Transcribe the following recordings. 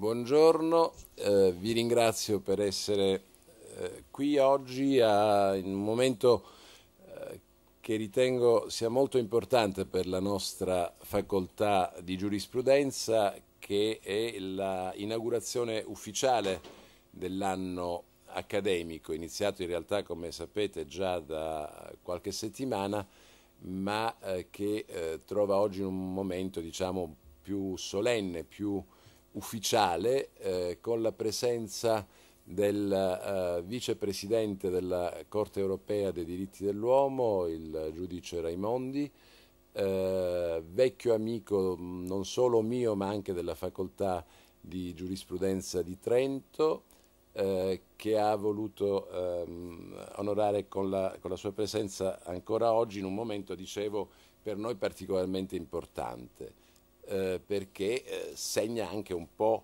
buongiorno, eh, vi ringrazio per essere eh, qui oggi a, in un momento eh, che ritengo sia molto importante per la nostra facoltà di giurisprudenza che è l'inaugurazione ufficiale dell'anno accademico, iniziato in realtà come sapete già da qualche settimana, ma eh, che eh, trova oggi un momento diciamo più solenne, più ufficiale eh, con la presenza del eh, vicepresidente della Corte europea dei diritti dell'uomo, il giudice Raimondi, eh, vecchio amico non solo mio ma anche della facoltà di giurisprudenza di Trento, eh, che ha voluto ehm, onorare con la, con la, sua presenza ancora oggi in un momento, dicevo, per noi particolarmente importante eh, perché eh, segna anche un po'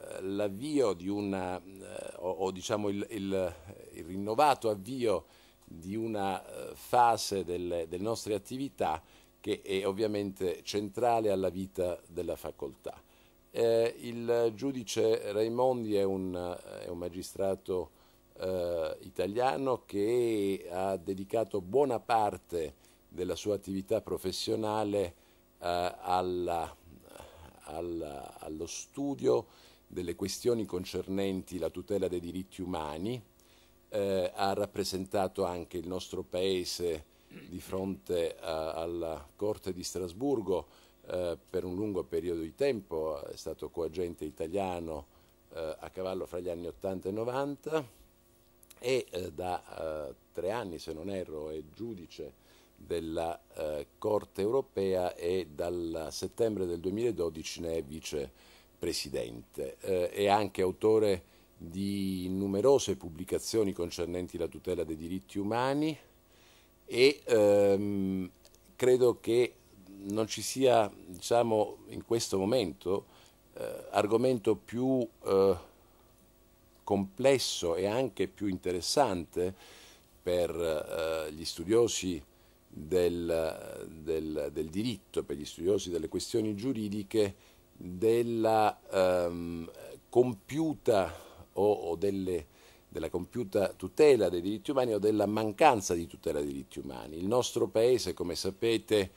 eh, l'avvio di una, eh, o, o, diciamo il, il, il, rinnovato avvio di una fase delle, delle nostre attività che è ovviamente centrale alla vita della facoltà. Eh, il giudice Raimondi è un, è un magistrato eh, italiano che ha dedicato buona parte della sua attività professionale eh, alla alla, allo studio delle questioni concernenti la tutela dei diritti umani, eh, ha rappresentato anche il nostro Paese di fronte a, alla Corte di Strasburgo eh, per un lungo periodo di tempo, è stato coagente italiano eh, a cavallo fra gli anni 80 e 90 e eh, da eh, tre anni, se non erro, è giudice della eh, Corte europea e dal settembre del 2012 ne è vicepresidente. Eh, è anche autore di numerose pubblicazioni concernenti la tutela dei diritti umani e ehm, credo che non ci sia, diciamo, in questo momento eh, argomento più eh, complesso e anche più interessante per eh, gli studiosi del, del, del diritto, per gli studiosi delle questioni giuridiche, della ehm, compiuta o, o delle, della compiuta tutela dei diritti umani o della mancanza di tutela dei diritti umani. Il nostro Paese, come sapete,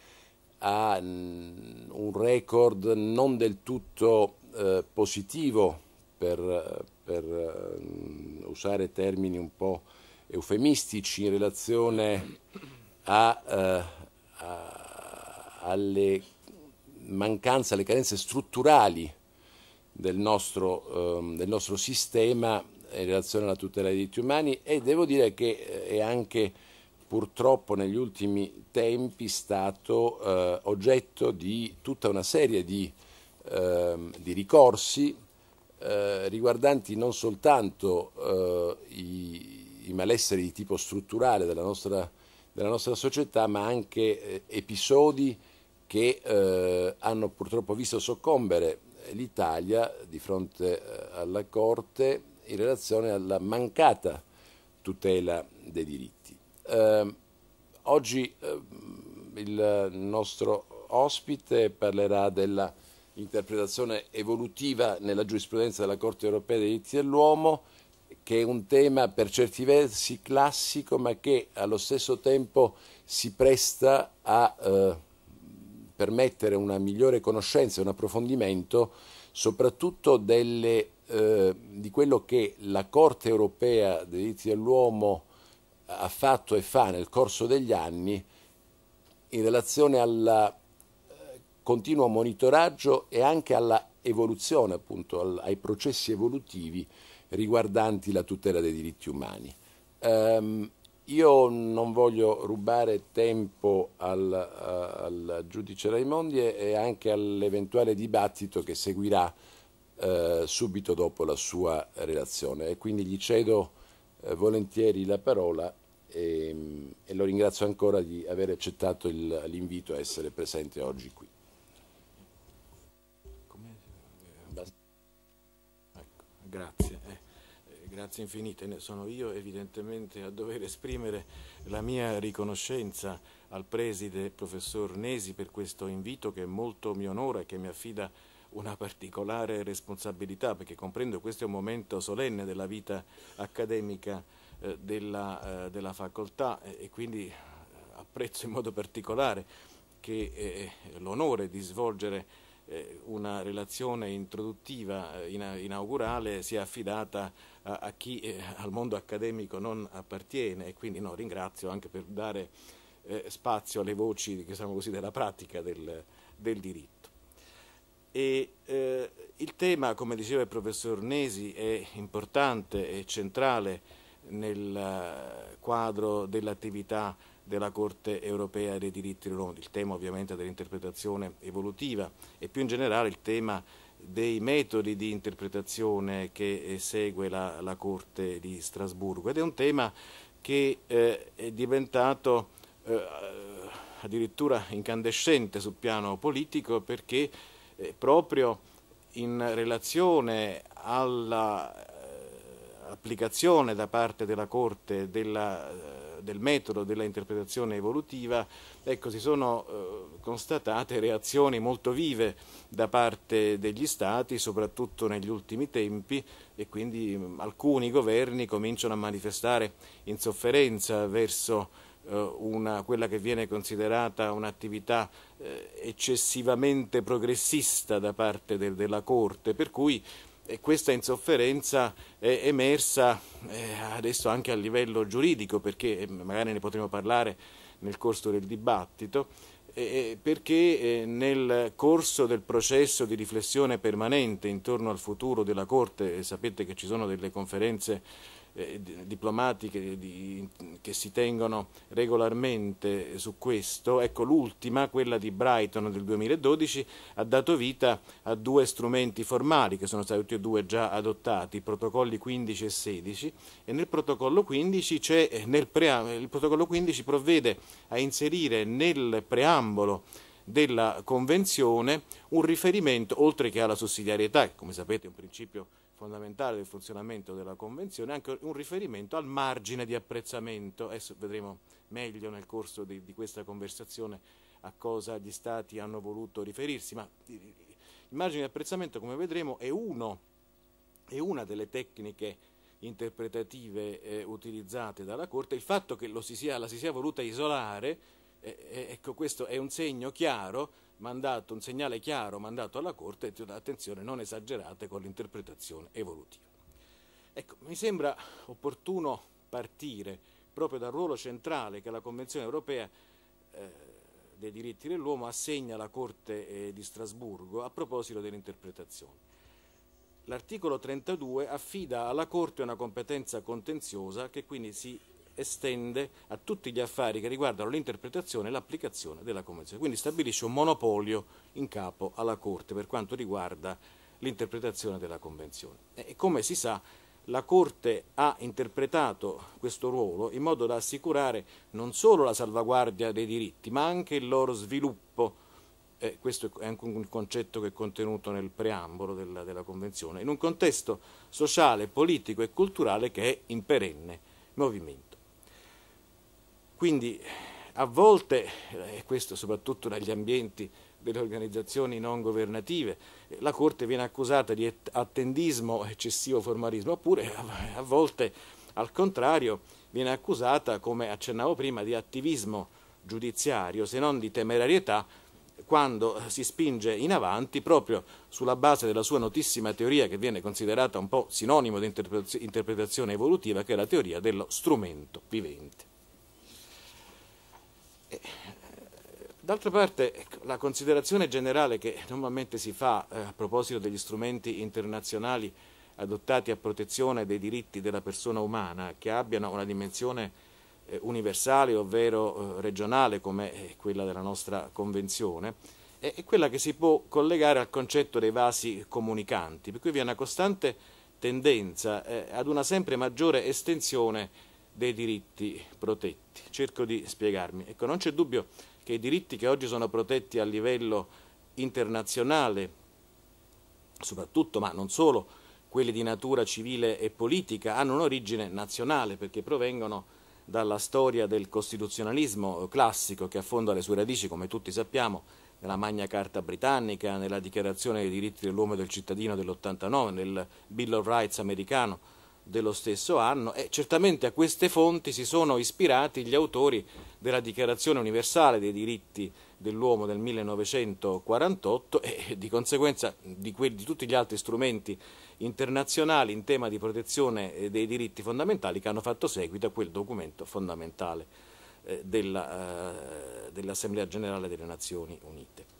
ha mm, un record non del tutto eh, positivo, per, per eh, usare termini un po' eufemistici, in relazione a, eh, a, alle mancanze, alle carenze strutturali del nostro, eh, del nostro, sistema in relazione alla tutela dei diritti umani e devo dire che eh, è anche purtroppo negli ultimi tempi stato eh, oggetto di tutta una serie di, ehm, di ricorsi eh, riguardanti non soltanto eh, i, i malesseri di tipo strutturale della nostra della nostra società, ma anche eh, episodi che eh, hanno purtroppo visto soccombere l'Italia di fronte eh, alla Corte in relazione alla mancata tutela dei diritti. Eh, oggi eh, il nostro ospite parlerà della interpretazione evolutiva nella giurisprudenza della Corte europea dei diritti dell'uomo che è un tema per certi versi classico ma che allo stesso tempo si presta a eh, permettere una migliore conoscenza, un approfondimento soprattutto delle, eh, di quello che la Corte europea dei diritti dell'uomo ha fatto e fa nel corso degli anni in relazione al eh, continuo monitoraggio e anche alla evoluzione, appunto, al, ai processi evolutivi riguardanti la tutela dei diritti umani. Um, io non voglio rubare tempo al, uh, al, giudice Raimondi e anche all'eventuale dibattito che seguirà uh, subito dopo la sua relazione e quindi gli cedo uh, volentieri la parola e, um, e, lo ringrazio ancora di aver accettato il, l'invito a essere presente oggi qui. Ecco, grazie grazie infinite, sono io evidentemente a dover esprimere la mia riconoscenza al preside professor Nesi per questo invito che molto mi onora e che mi affida una particolare responsabilità perché comprendo che questo è un momento solenne della vita accademica eh, della, eh, della, facoltà e quindi eh, apprezzo in modo particolare che l'onore di svolgere una relazione introduttiva, inaugurale, sia affidata a chi eh, al mondo accademico non appartiene e quindi no, ringrazio anche per dare eh, spazio alle voci diciamo così, della pratica del, del diritto. E, eh, il tema, come diceva il professor Nesi, è importante e centrale nel eh, quadro dell'attività della Corte europea dei diritti dell'uomo, il tema ovviamente dell'interpretazione evolutiva e più in generale il tema dei metodi di interpretazione che eh, segue la, la Corte di Strasburgo ed è un tema che eh, è diventato eh, addirittura incandescente sul piano politico perché eh, proprio in relazione all'applicazione eh, da parte della Corte della eh, del metodo della interpretazione evolutiva, ecco, si sono eh, constatate reazioni molto vive da parte degli Stati, soprattutto negli ultimi tempi, e quindi mm, alcuni governi cominciano a manifestare insofferenza verso eh, una, quella che viene considerata un'attività eh, eccessivamente progressista da parte del, della Corte, per cui e questa insofferenza è emersa eh, adesso anche a livello giuridico, perché eh, magari ne potremo parlare nel corso del dibattito, perché eh, nel corso del processo di riflessione permanente intorno al futuro della Corte, sapete che ci sono delle conferenze eh, diplomatiche di, che si tengono regolarmente su questo, ecco l'ultima, quella di Brighton del 2012, ha dato vita a due strumenti formali che sono stati tutti e due già adottati, i protocolli 15 e 16 e nel protocollo 15, cioè eh, nel preambolo, il protocollo 15 provvede a inserire nel preambolo della Convenzione un riferimento, oltre che alla sussidiarietà, che come sapete è un principio fondamentale del funzionamento della Convenzione, anche un riferimento al margine di apprezzamento. Adesso vedremo meglio nel corso di, di questa conversazione a cosa gli Stati hanno voluto riferirsi, ma il margine di apprezzamento, come vedremo, è, uno, è una delle tecniche interpretative eh, utilizzate dalla Corte. Il fatto che si sia, la si sia voluta isolare, eh, eh ecco questo è un segno chiaro mandato, un segnale chiaro mandato alla Corte, attenzione, non esagerate con l'interpretazione evolutiva. Ecco, mi sembra opportuno partire proprio dal ruolo centrale che la Convenzione europea eh, dei diritti dell'uomo assegna alla Corte eh, di Strasburgo a proposito dell'interpretazione. L'articolo 32 affida alla Corte una competenza contenziosa che quindi si estende a tutti gli affari che riguardano l'interpretazione e l'applicazione della Convenzione. Quindi stabilisce un monopolio in capo alla Corte per quanto riguarda l'interpretazione della Convenzione. E come si sa, la Corte ha interpretato questo ruolo in modo da assicurare non solo la salvaguardia dei diritti, ma anche il loro sviluppo. Eh, questo è anche un concetto che è contenuto nel preambolo della, della Convenzione, in un contesto sociale, politico e culturale che è in perenne movimento. Quindi a volte, eh, e questo soprattutto dagli ambienti delle organizzazioni non governative, eh, la Corte viene accusata di attendismo, eccessivo formalismo, oppure a volte al contrario viene accusata, come accennavo prima, di attivismo giudiziario, se non di temerarietà, quando eh, si spinge in avanti proprio sulla base della sua notissima teoria che viene considerata un po' sinonimo di interpretazione evolutiva, che è la teoria dello strumento vivente. Eh, d'altra parte ecco, la considerazione generale che normalmente si fa eh, a proposito degli strumenti internazionali adottati a protezione dei diritti della persona umana che abbiano una dimensione eh, universale, ovvero regionale, come quella della nostra Convenzione, è quella che si può collegare al concetto dei vasi comunicanti, per cui vi è una costante tendenza ad una sempre maggiore estensione dei diritti protetti. Cerco di spiegarmi. Ecco, non c'è dubbio che i diritti che oggi sono protetti a livello internazionale, soprattutto, ma non solo, quelli di natura civile e politica, hanno un'origine nazionale perché provengono dalla storia del costituzionalismo classico che affonda le sue radici, come tutti sappiamo, nella Magna Carta britannica, nella Dichiarazione dei diritti dell'uomo e del cittadino dell'89, nel Bill of Rights americano, dello stesso anno e certamente a queste fonti si sono ispirati gli autori della Dichiarazione universale dei diritti dell'uomo del 1948 e di conseguenza di, que- di tutti gli altri strumenti internazionali in tema di protezione eh, dei diritti fondamentali che hanno fatto seguito a quel documento fondamentale eh, della, eh, dell'Assemblea generale delle Nazioni Unite.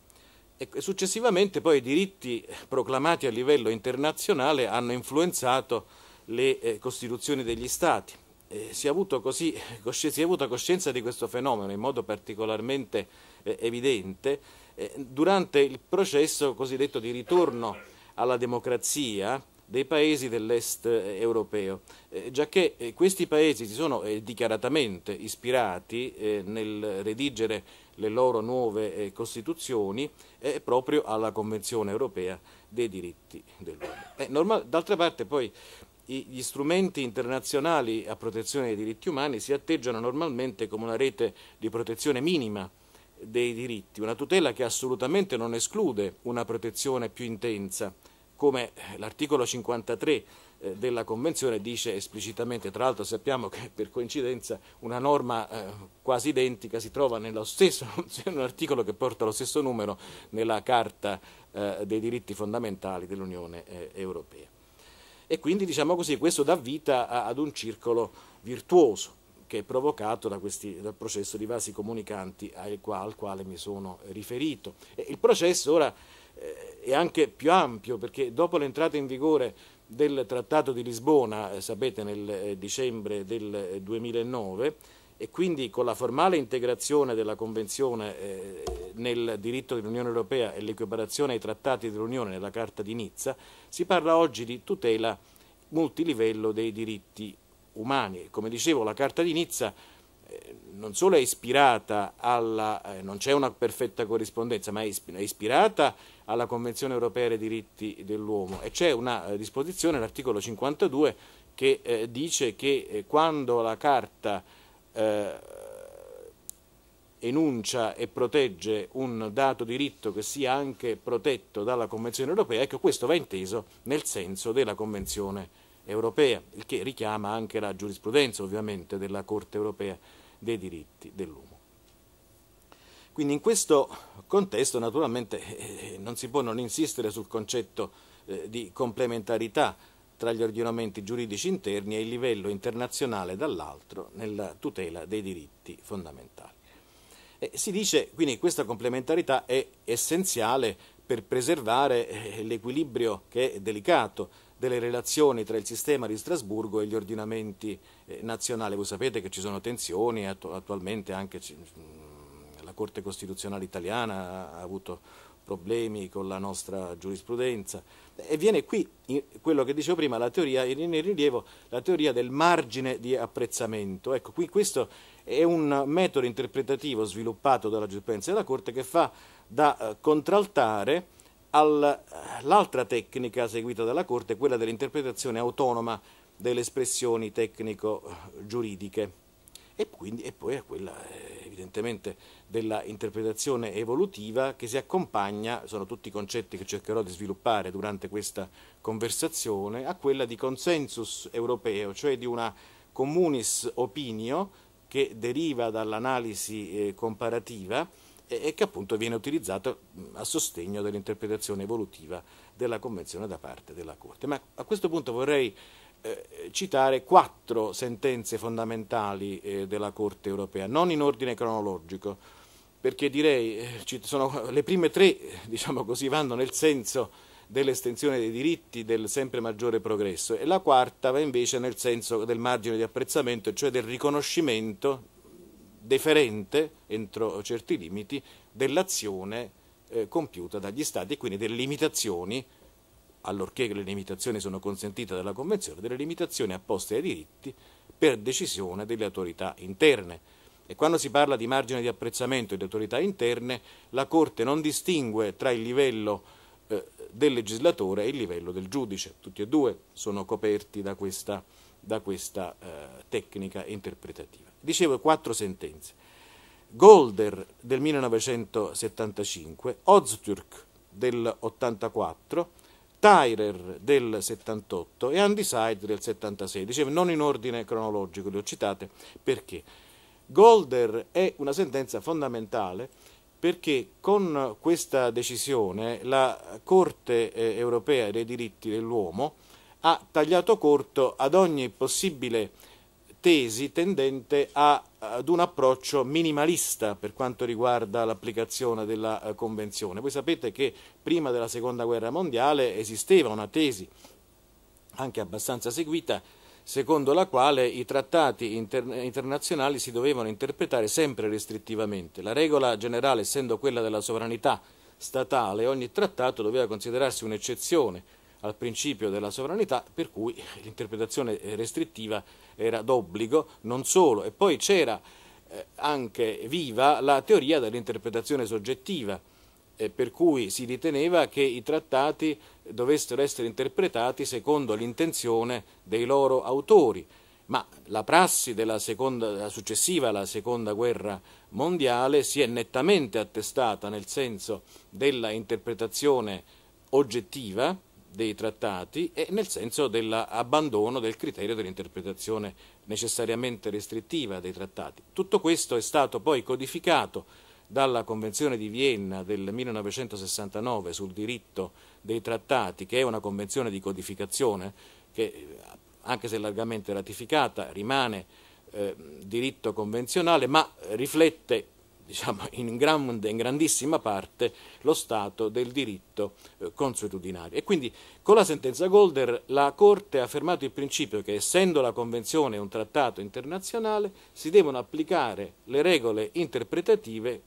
E successivamente poi i diritti proclamati a livello internazionale hanno influenzato le eh, Costituzioni degli Stati. Eh, si, è così, eh, si, è avuta coscienza di questo fenomeno in modo particolarmente eh, evidente eh, durante il processo cosiddetto di ritorno alla democrazia dei paesi dell'est eh, europeo, eh, che eh, questi paesi si sono eh, dichiaratamente ispirati eh, nel redigere le loro nuove costituzioni proprio alla Convenzione europea dei diritti dell'uomo. d'altra parte poi gli strumenti internazionali a protezione dei diritti umani si atteggiano normalmente come una rete di protezione minima dei diritti, una tutela che assolutamente non esclude una protezione più intensa, come l'articolo 53 eh, della Convenzione dice esplicitamente, tra l'altro sappiamo che per coincidenza una norma eh, quasi identica si trova nello stesso, un articolo che porta lo stesso numero nella Carta eh, dei diritti fondamentali dell'Unione Europea e quindi diciamo così, questo dà vita a, ad un circolo virtuoso che è provocato da questi, dal processo di vasi comunicanti al quale, al quale mi sono riferito. E il processo ora eh, è anche più ampio perché dopo l'entrata in vigore del Trattato di Lisbona, eh, sapete nel eh, dicembre del 2009, e quindi con la formale integrazione della Convenzione eh, nel diritto dell'Unione Europea e l'equiparazione ai trattati dell'Unione nella Carta di Nizza, si parla oggi di tutela multilivello dei diritti umani. Come dicevo, la Carta di Nizza eh, non solo è ispirata alla, eh, non c'è una perfetta corrispondenza, ma è ispirata alla Convenzione Europea dei diritti dell'uomo e c'è una disposizione, l'articolo 52, che dice che quando la Carta eh, enuncia e protegge un dato diritto che sia anche protetto dalla Convenzione europea, ecco questo va inteso nel senso della Convenzione europea, il che richiama anche la giurisprudenza ovviamente della Corte europea dei diritti dell'uomo. Quindi in questo contesto naturalmente eh, non si può non insistere sul concetto eh, di complementarità tra gli ordinamenti giuridici interni e il livello internazionale dall'altro nella tutela dei diritti fondamentali. E si dice quindi che questa complementarità è essenziale per preservare eh, l'equilibrio che è delicato delle relazioni tra il sistema di Strasburgo e gli ordinamenti eh, nazionali. Voi sapete che ci sono tensioni, attualmente anche mm, la Corte Costituzionale italiana ha avuto problemi con la nostra giurisprudenza. E viene qui quello che dicevo prima, la teoria in rilievo, la teoria del margine di apprezzamento. Ecco, qui questo è un metodo interpretativo sviluppato dalla giurisprudenza della Corte che fa da eh, contraltare all'altra eh, tecnica seguita dalla Corte, quella dell'interpretazione autonoma delle espressioni tecnico-giuridiche. Eh, e, quindi, e poi a quella... Eh, evidentemente della interpretazione evolutiva che si accompagna, sono tutti concetti che cercherò di sviluppare durante questa conversazione, a quella di consensus europeo, cioè di una comunis opinio che deriva dall'analisi eh, comparativa e, che appunto viene utilizzato a sostegno dell'interpretazione evolutiva della Convenzione da parte della Corte. Ma a questo punto vorrei eh, citare quattro sentenze fondamentali eh, della Corte europea, non in ordine cronologico, perché direi eh, sono, le prime tre diciamo così, vanno nel senso dell'estensione dei diritti, del sempre maggiore progresso e la quarta va invece nel senso del margine di apprezzamento, cioè del riconoscimento deferente, entro certi limiti, dell'azione eh, compiuta dagli Stati e quindi delle limitazioni allorché le limitazioni sono consentite dalla Convenzione, delle limitazioni apposte ai diritti per decisione delle autorità interne. E quando si parla di margine di apprezzamento delle autorità interne, la Corte non distingue tra il livello eh, del legislatore e il livello del giudice, tutti e due sono coperti da questa, da questa eh, tecnica interpretativa. Dicevo quattro sentenze. Golder del 1975, Oztürk del 1984, Tyrer del 78 e Undecided del 76. Dicevo, non in ordine cronologico, le ho citate perché Golder è una sentenza fondamentale perché con questa decisione la Corte eh, europea dei diritti dell'uomo ha tagliato corto ad ogni possibile tesi tendente a, ad un approccio minimalista per quanto riguarda l'applicazione della eh, Convenzione. Voi sapete che prima della Seconda Guerra Mondiale esisteva una tesi, anche abbastanza seguita, secondo la quale i trattati interna internazionali si dovevano interpretare sempre restrittivamente. La regola generale, essendo quella della sovranità statale, ogni trattato doveva considerarsi un'eccezione al principio della sovranità, per cui l'interpretazione eh, restrittiva era d'obbligo, non solo, e poi c'era eh, anche viva la teoria dell'interpretazione soggettiva, eh, per cui si riteneva che i trattati dovessero essere interpretati secondo l'intenzione dei loro autori. Ma la prassi della, seconda, successiva alla seconda guerra mondiale si è nettamente attestata nel senso della interpretazione oggettiva, dei trattati e nel senso dell'abbandono del criterio dell'interpretazione necessariamente restrittiva dei trattati. Tutto questo è stato poi codificato dalla Convenzione di Vienna del 1969 sul diritto dei trattati, che è una convenzione di codificazione che, anche se largamente ratificata, rimane eh, diritto convenzionale, ma riflette diciamo, in, grande, in grandissima parte lo stato del diritto eh, consuetudinario. E quindi con la sentenza Golder la Corte ha affermato il principio che essendo la Convenzione un trattato internazionale si devono applicare le regole interpretative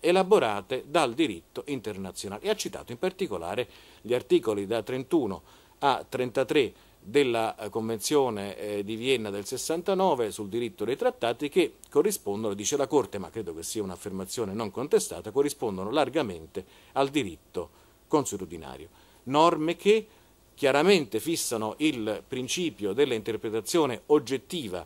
elaborate dal diritto internazionale e ha citato in particolare gli articoli da 31 a 33 della eh, Convenzione eh, di Vienna del 69 sul diritto dei trattati che corrispondono, dice la Corte, ma credo che sia un'affermazione non contestata, corrispondono largamente al diritto consuetudinario. Norme che chiaramente fissano il principio dell'interpretazione oggettiva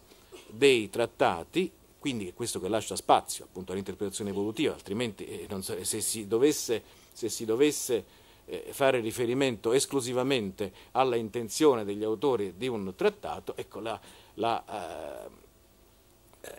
dei trattati, quindi è questo che lascia spazio appunto all'interpretazione evolutiva, altrimenti eh, so, se si dovesse, se si dovesse eh, fare riferimento esclusivamente alla intenzione degli autori di un trattato, ecco la, la, eh,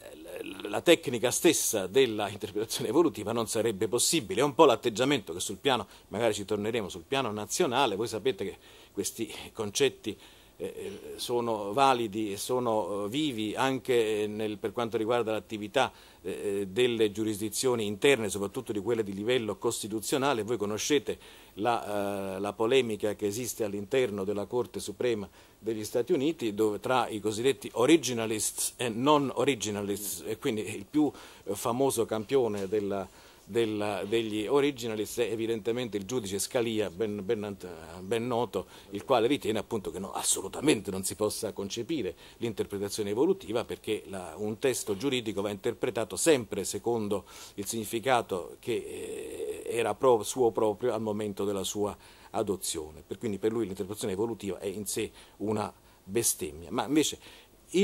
la tecnica stessa della interpretazione evolutiva non sarebbe possibile. È un po' l'atteggiamento che sul piano, magari ci torneremo, sul piano nazionale, voi sapete che questi concetti eh, eh, sono validi e sono eh, vivi anche nel, per quanto riguarda l'attività delle giurisdizioni interne, soprattutto di quelle di livello costituzionale. Voi conoscete la, la polemica che esiste all'interno della Corte Suprema degli Stati Uniti dove, tra i cosiddetti originalists e non originalists, e quindi il più famoso campione della della, degli originalist è evidentemente il giudice Scalia, ben, ben, ben noto, il quale ritiene appunto che no, assolutamente non si possa concepire l'interpretazione evolutiva perché la, un testo giuridico va interpretato sempre secondo il significato che eh, era pro, suo proprio al momento della sua adozione. Per, quindi per lui l'interpretazione evolutiva è in sé una bestemmia. Ma invece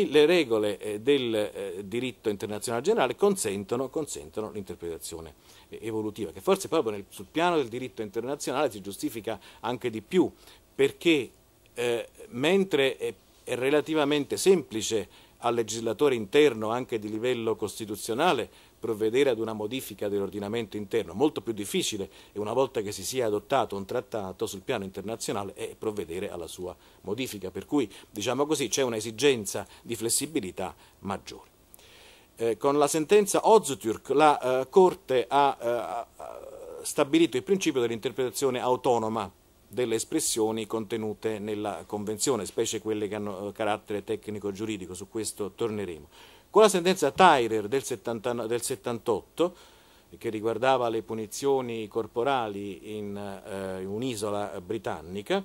le regole eh, del eh, diritto internazionale generale consentono, consentono l'interpretazione eh, evolutiva, che forse proprio nel, sul piano del diritto internazionale si giustifica anche di più, perché mentre è, è relativamente semplice al legislatore interno anche di livello costituzionale provvedere ad una modifica dell'ordinamento interno, molto più difficile e una volta che si sia adottato un trattato sul piano internazionale è provvedere alla sua modifica, per cui diciamo così c'è un'esigenza di flessibilità maggiore. Eh, con la sentenza Ozuturk la eh, Corte ha eh, stabilito il principio dell'interpretazione autonoma delle espressioni contenute nella Convenzione, specie quelle che hanno eh, carattere tecnico-giuridico, su questo torneremo. Con la sentenza Tyrer del, 70, del 78, che riguardava le punizioni corporali in, eh, in un'isola britannica,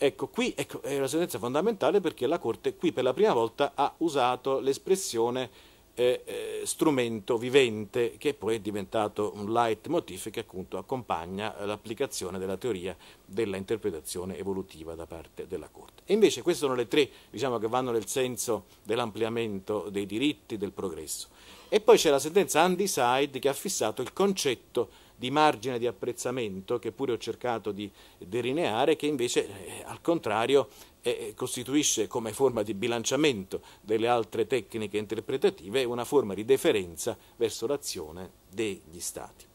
Ecco, qui ecco, è una sentenza fondamentale perché la Corte qui per la prima volta ha usato l'espressione eh, eh, strumento vivente che poi è diventato un leitmotiv che appunto accompagna l'applicazione della teoria della interpretazione evolutiva da parte della Corte. E invece queste sono le tre diciamo, che vanno nel senso dell'ampliamento dei diritti, del progresso. E poi c'è la sentenza Undecide che ha fissato il concetto di margine di apprezzamento che pure ho cercato di delineare, che invece eh, al contrario e costituisce come forma di bilanciamento delle altre tecniche interpretative una forma di deferenza verso l'azione degli Stati.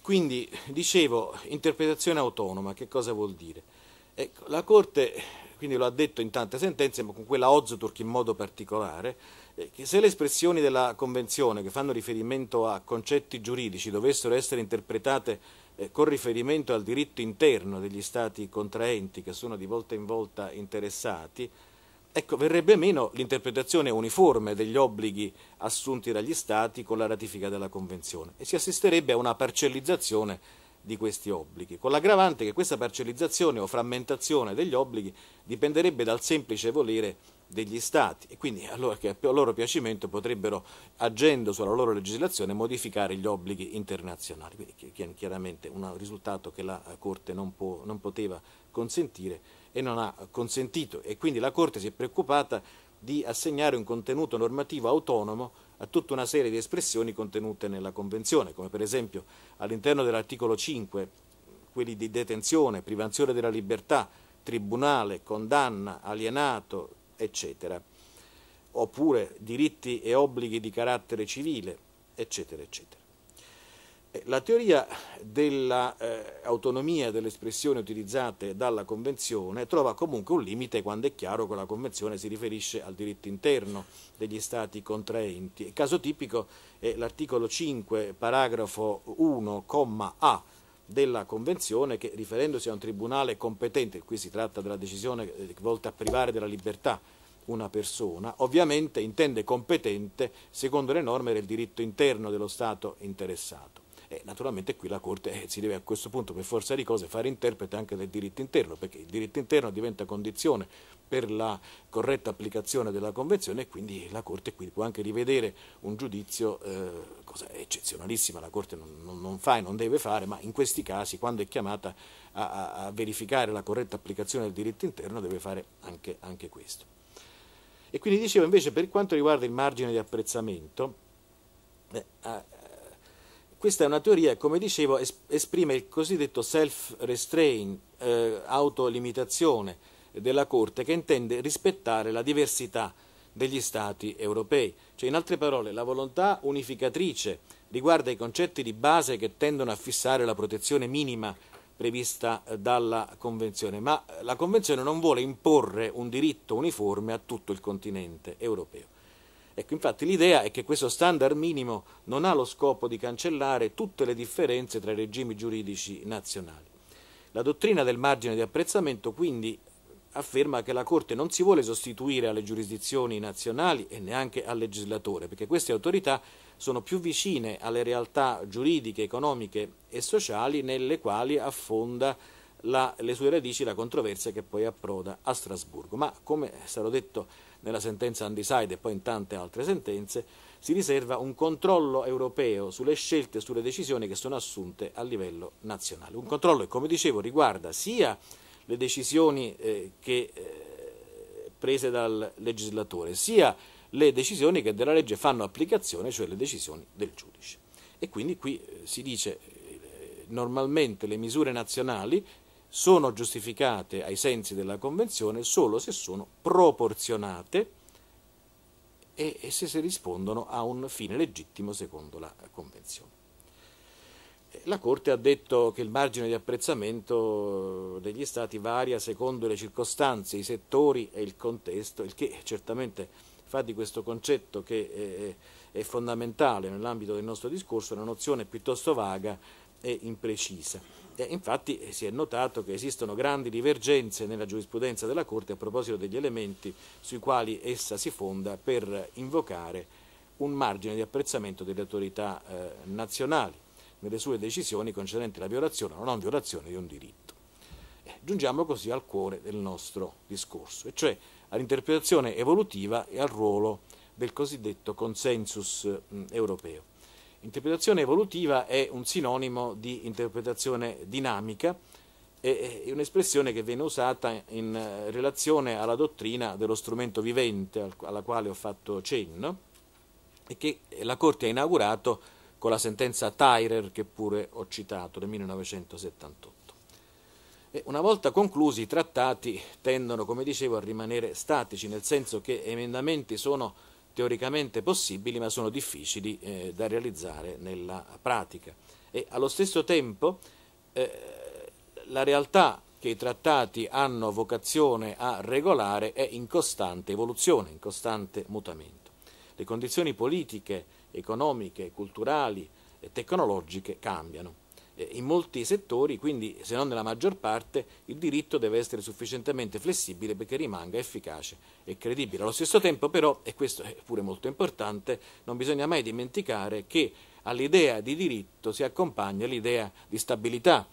Quindi, dicevo, interpretazione autonoma, che cosa vuol dire? Ecco, la Corte, quindi lo ha detto in tante sentenze, ma con quella Ozturk in modo particolare, eh, che se le espressioni della Convenzione che fanno riferimento a concetti giuridici dovessero essere interpretate eh, con riferimento al diritto interno degli stati contraenti che sono di volta in volta interessati, ecco, verrebbe meno l'interpretazione uniforme degli obblighi assunti dagli stati con la ratifica della Convenzione e si assisterebbe a una parcellizzazione di questi obblighi, con l'aggravante che questa parcellizzazione o frammentazione degli obblighi dipenderebbe dal semplice volere degli Stati e quindi allora che a loro piacimento potrebbero, agendo sulla loro legislazione, modificare gli obblighi internazionali. Quindi chiaramente un risultato che la eh, Corte non, può, non poteva consentire e non ha consentito e quindi la Corte si è preoccupata di assegnare un contenuto normativo autonomo a tutta una serie di espressioni contenute nella Convenzione, come per esempio all'interno dell'articolo 5 quelli di detenzione, privazione della libertà, tribunale, condanna, alienato, eccetera, oppure diritti e obblighi di carattere civile, eccetera, eccetera. Eh, la teoria dell'autonomia eh, delle espressioni utilizzate dalla Convenzione trova comunque un limite quando è chiaro che la Convenzione si riferisce al diritto interno degli Stati contraenti. Il caso tipico è l'articolo 5, paragrafo 1, comma A della Convenzione che riferendosi a un tribunale competente, qui si tratta della decisione eh, volta a privare della libertà una persona, ovviamente intende competente secondo le norme del diritto interno dello Stato interessato. Eh, naturalmente qui la Corte eh, si deve a questo punto per forza di cose fare interprete anche del diritto interno, perché il diritto interno diventa condizione per la corretta applicazione della Convenzione e quindi la Corte qui può anche rivedere un giudizio, eh, cosa eccezionalissima, la Corte non, non, non, fa e non deve fare, ma in questi casi quando è chiamata a, a, a verificare la corretta applicazione del diritto interno deve fare anche, anche questo. E quindi dicevo invece per quanto riguarda il margine di apprezzamento, eh, questa è una teoria, come dicevo, esprime il cosiddetto self-restraint, eh, autolimitazione della Corte che intende rispettare la diversità degli Stati europei. Cioè, in altre parole, la volontà unificatrice riguarda i concetti di base che tendono a fissare la protezione minima prevista eh, dalla Convenzione, ma eh, la Convenzione non vuole imporre un diritto uniforme a tutto il continente europeo. Ecco, infatti l'idea è che questo standard minimo non ha lo scopo di cancellare tutte le differenze tra i regimi giuridici nazionali. La dottrina del margine di apprezzamento quindi afferma che la Corte non si vuole sostituire alle giurisdizioni nazionali e neanche al legislatore, perché queste autorità sono più vicine alle realtà giuridiche, economiche e sociali nelle quali affonda la, le sue radici la controversia che poi approda a Strasburgo. Ma come è detto nella sentenza Undecide e poi in tante altre sentenze, si riserva un controllo europeo sulle scelte e sulle decisioni che sono assunte a livello nazionale. Un controllo che, come dicevo, riguarda sia le decisioni eh, che, eh, prese dal legislatore, sia le decisioni che della legge fanno applicazione, cioè le decisioni del giudice. E quindi qui eh, si dice eh, normalmente le misure nazionali sono giustificate ai sensi della Convenzione solo se sono proporzionate e, se si rispondono a un fine legittimo secondo la Convenzione. La Corte ha detto che il margine di apprezzamento degli Stati varia secondo le circostanze, i settori e il contesto, il che certamente fa di questo concetto che eh, eh, è fondamentale nell'ambito del nostro discorso una nozione piuttosto vaga e imprecisa. E infatti eh, si è notato che esistono grandi divergenze nella giurisprudenza della Corte a proposito degli elementi sui quali essa si fonda per invocare un margine di apprezzamento delle autorità eh, nazionali nelle sue decisioni concernenti la violazione o non violazione di un diritto. Eh, giungiamo così al cuore del nostro discorso, e cioè all'interpretazione evolutiva e al ruolo del cosiddetto consensus mh, eh, europeo. Interpretazione evolutiva è un sinonimo di interpretazione dinamica, è un'espressione che viene usata in eh, relazione alla dottrina dello strumento vivente alla quale ho fatto cenno e che la Corte ha inaugurato con la sentenza Tyrer che pure ho citato del 1978. E una volta conclusi i trattati tendono, come dicevo, a rimanere statici, nel senso che emendamenti sono teoricamente possibili ma sono difficili eh, da realizzare nella pratica. E allo stesso tempo eh, la realtà che i trattati hanno vocazione a regolare è in costante evoluzione, in costante mutamento. Le condizioni politiche, economiche, culturali e tecnologiche cambiano eh, in molti settori, quindi se non nella maggior parte, il diritto deve essere sufficientemente flessibile perché rimanga efficace e credibile. Allo stesso tempo però, e questo è pure molto importante, non bisogna mai dimenticare che all'idea di diritto si accompagna l'idea di stabilità,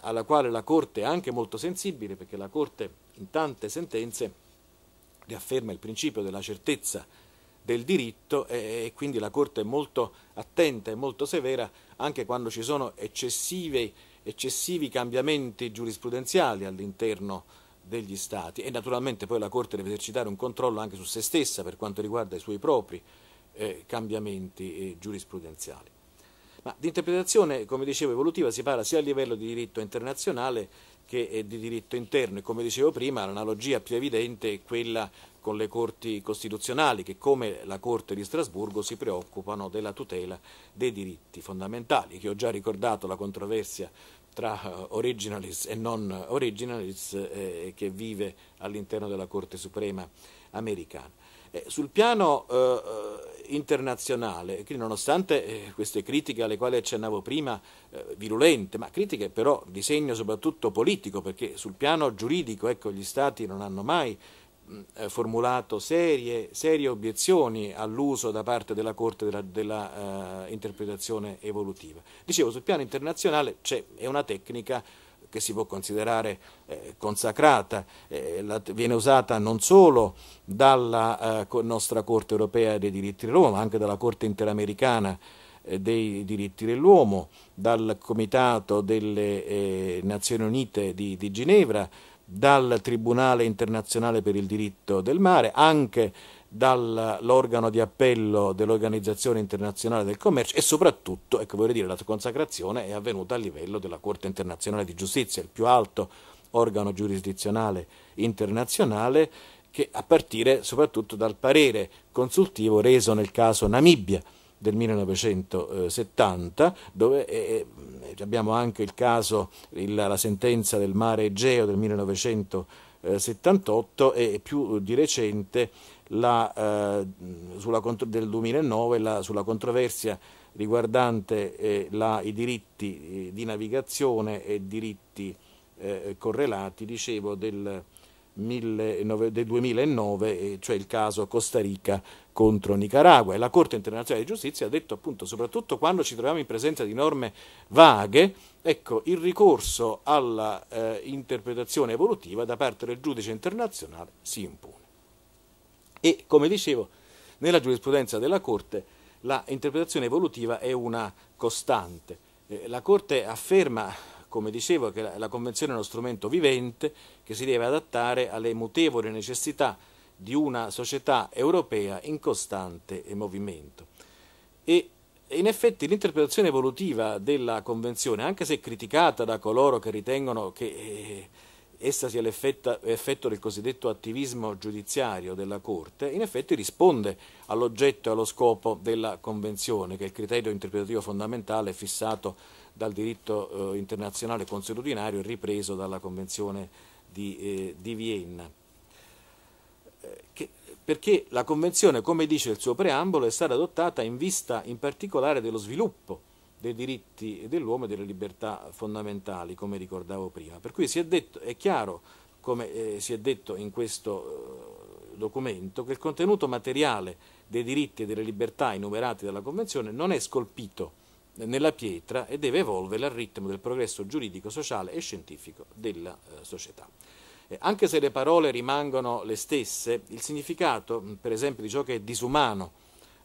alla quale la Corte è anche molto sensibile perché la Corte in tante sentenze riafferma il principio della certezza del diritto e quindi la Corte è molto attenta e molto severa anche quando ci sono eccessivi cambiamenti giurisprudenziali all'interno degli Stati e naturalmente poi la Corte deve esercitare un controllo anche su se stessa per quanto riguarda i suoi propri eh, cambiamenti eh, giurisprudenziali. Ma di interpretazione, come dicevo, evolutiva si parla sia a livello di diritto internazionale che eh, di diritto interno e come dicevo prima l'analogia più evidente è quella con le corti costituzionali che come la Corte di Strasburgo si preoccupano della tutela dei diritti fondamentali, che ho già ricordato la controversia tra eh, originalis e non originalis eh, eh, che vive all'interno della Corte Suprema americana. Eh, sul piano eh, eh internazionale, nonostante queste critiche alle quali accennavo prima, virulente, ma critiche però di segno soprattutto politico, perché sul piano giuridico ecco, gli Stati non hanno mai eh, formulato serie, serie obiezioni all'uso da parte della Corte dell'interpretazione eh, evolutiva. Dicevo, sul piano internazionale è una tecnica che si può considerare eh, consacrata, eh, la, viene usata non solo dalla eh, nostra Corte europea dei diritti dell'uomo, ma anche dalla Corte interamericana eh, dei diritti dell'uomo, dal Comitato delle Nazioni Unite di, di Ginevra, dal Tribunale internazionale per il diritto del mare, anche dall'organo di appello dell'Organizzazione internazionale del commercio e soprattutto, ecco, vorrei dire, la consacrazione è avvenuta a livello della Corte internazionale di giustizia, il più alto organo giurisdizionale internazionale, che a partire soprattutto dal parere consultivo reso nel caso Namibia del 1970, dove eh, eh, abbiamo anche il caso, il, la sentenza del mare Egeo del 1978 e più di recente la, eh, sulla, del 2009 la, sulla controversia riguardante eh, la, i diritti eh, di navigazione e diritti eh, correlati, dicevo, del, 19, del 2009, cioè il caso Costa Rica contro Nicaragua e la Corte internazionale di giustizia ha detto appunto soprattutto quando ci troviamo in presenza di norme vaghe, ecco, il ricorso all'interpretazione eh, evolutiva da parte del giudice internazionale si impone. E come dicevo, nella giurisprudenza della Corte l'interpretazione evolutiva è una costante. Eh, la Corte afferma come dicevo, che la, la Convenzione è uno strumento vivente che si deve adattare alle mutevoli necessità di una società europea in costante movimento. E in effetti l'interpretazione evolutiva della Convenzione, anche se criticata da coloro che ritengono che eh, essa sia l'effetto del cosiddetto attivismo giudiziario della Corte, in effetti risponde all'oggetto e allo scopo della Convenzione, che è il criterio interpretativo fondamentale fissato dal diritto eh, internazionale consuetudinario e ripreso dalla Convenzione di, eh, di Vienna che, perché la Convenzione, come dice il suo preambolo, è stata adottata in vista in particolare dello sviluppo dei diritti dell'uomo e delle libertà fondamentali, come ricordavo prima. Per cui è, detto, è, chiaro, come eh, si è detto in questo eh, documento, che il contenuto materiale dei diritti e delle libertà enumerati dalla Convenzione non è scolpito nella pietra e deve evolvere al ritmo del progresso giuridico, sociale e scientifico della eh, società. Eh, anche se le parole rimangono le stesse, il significato, mm, per esempio, di ciò che è disumano,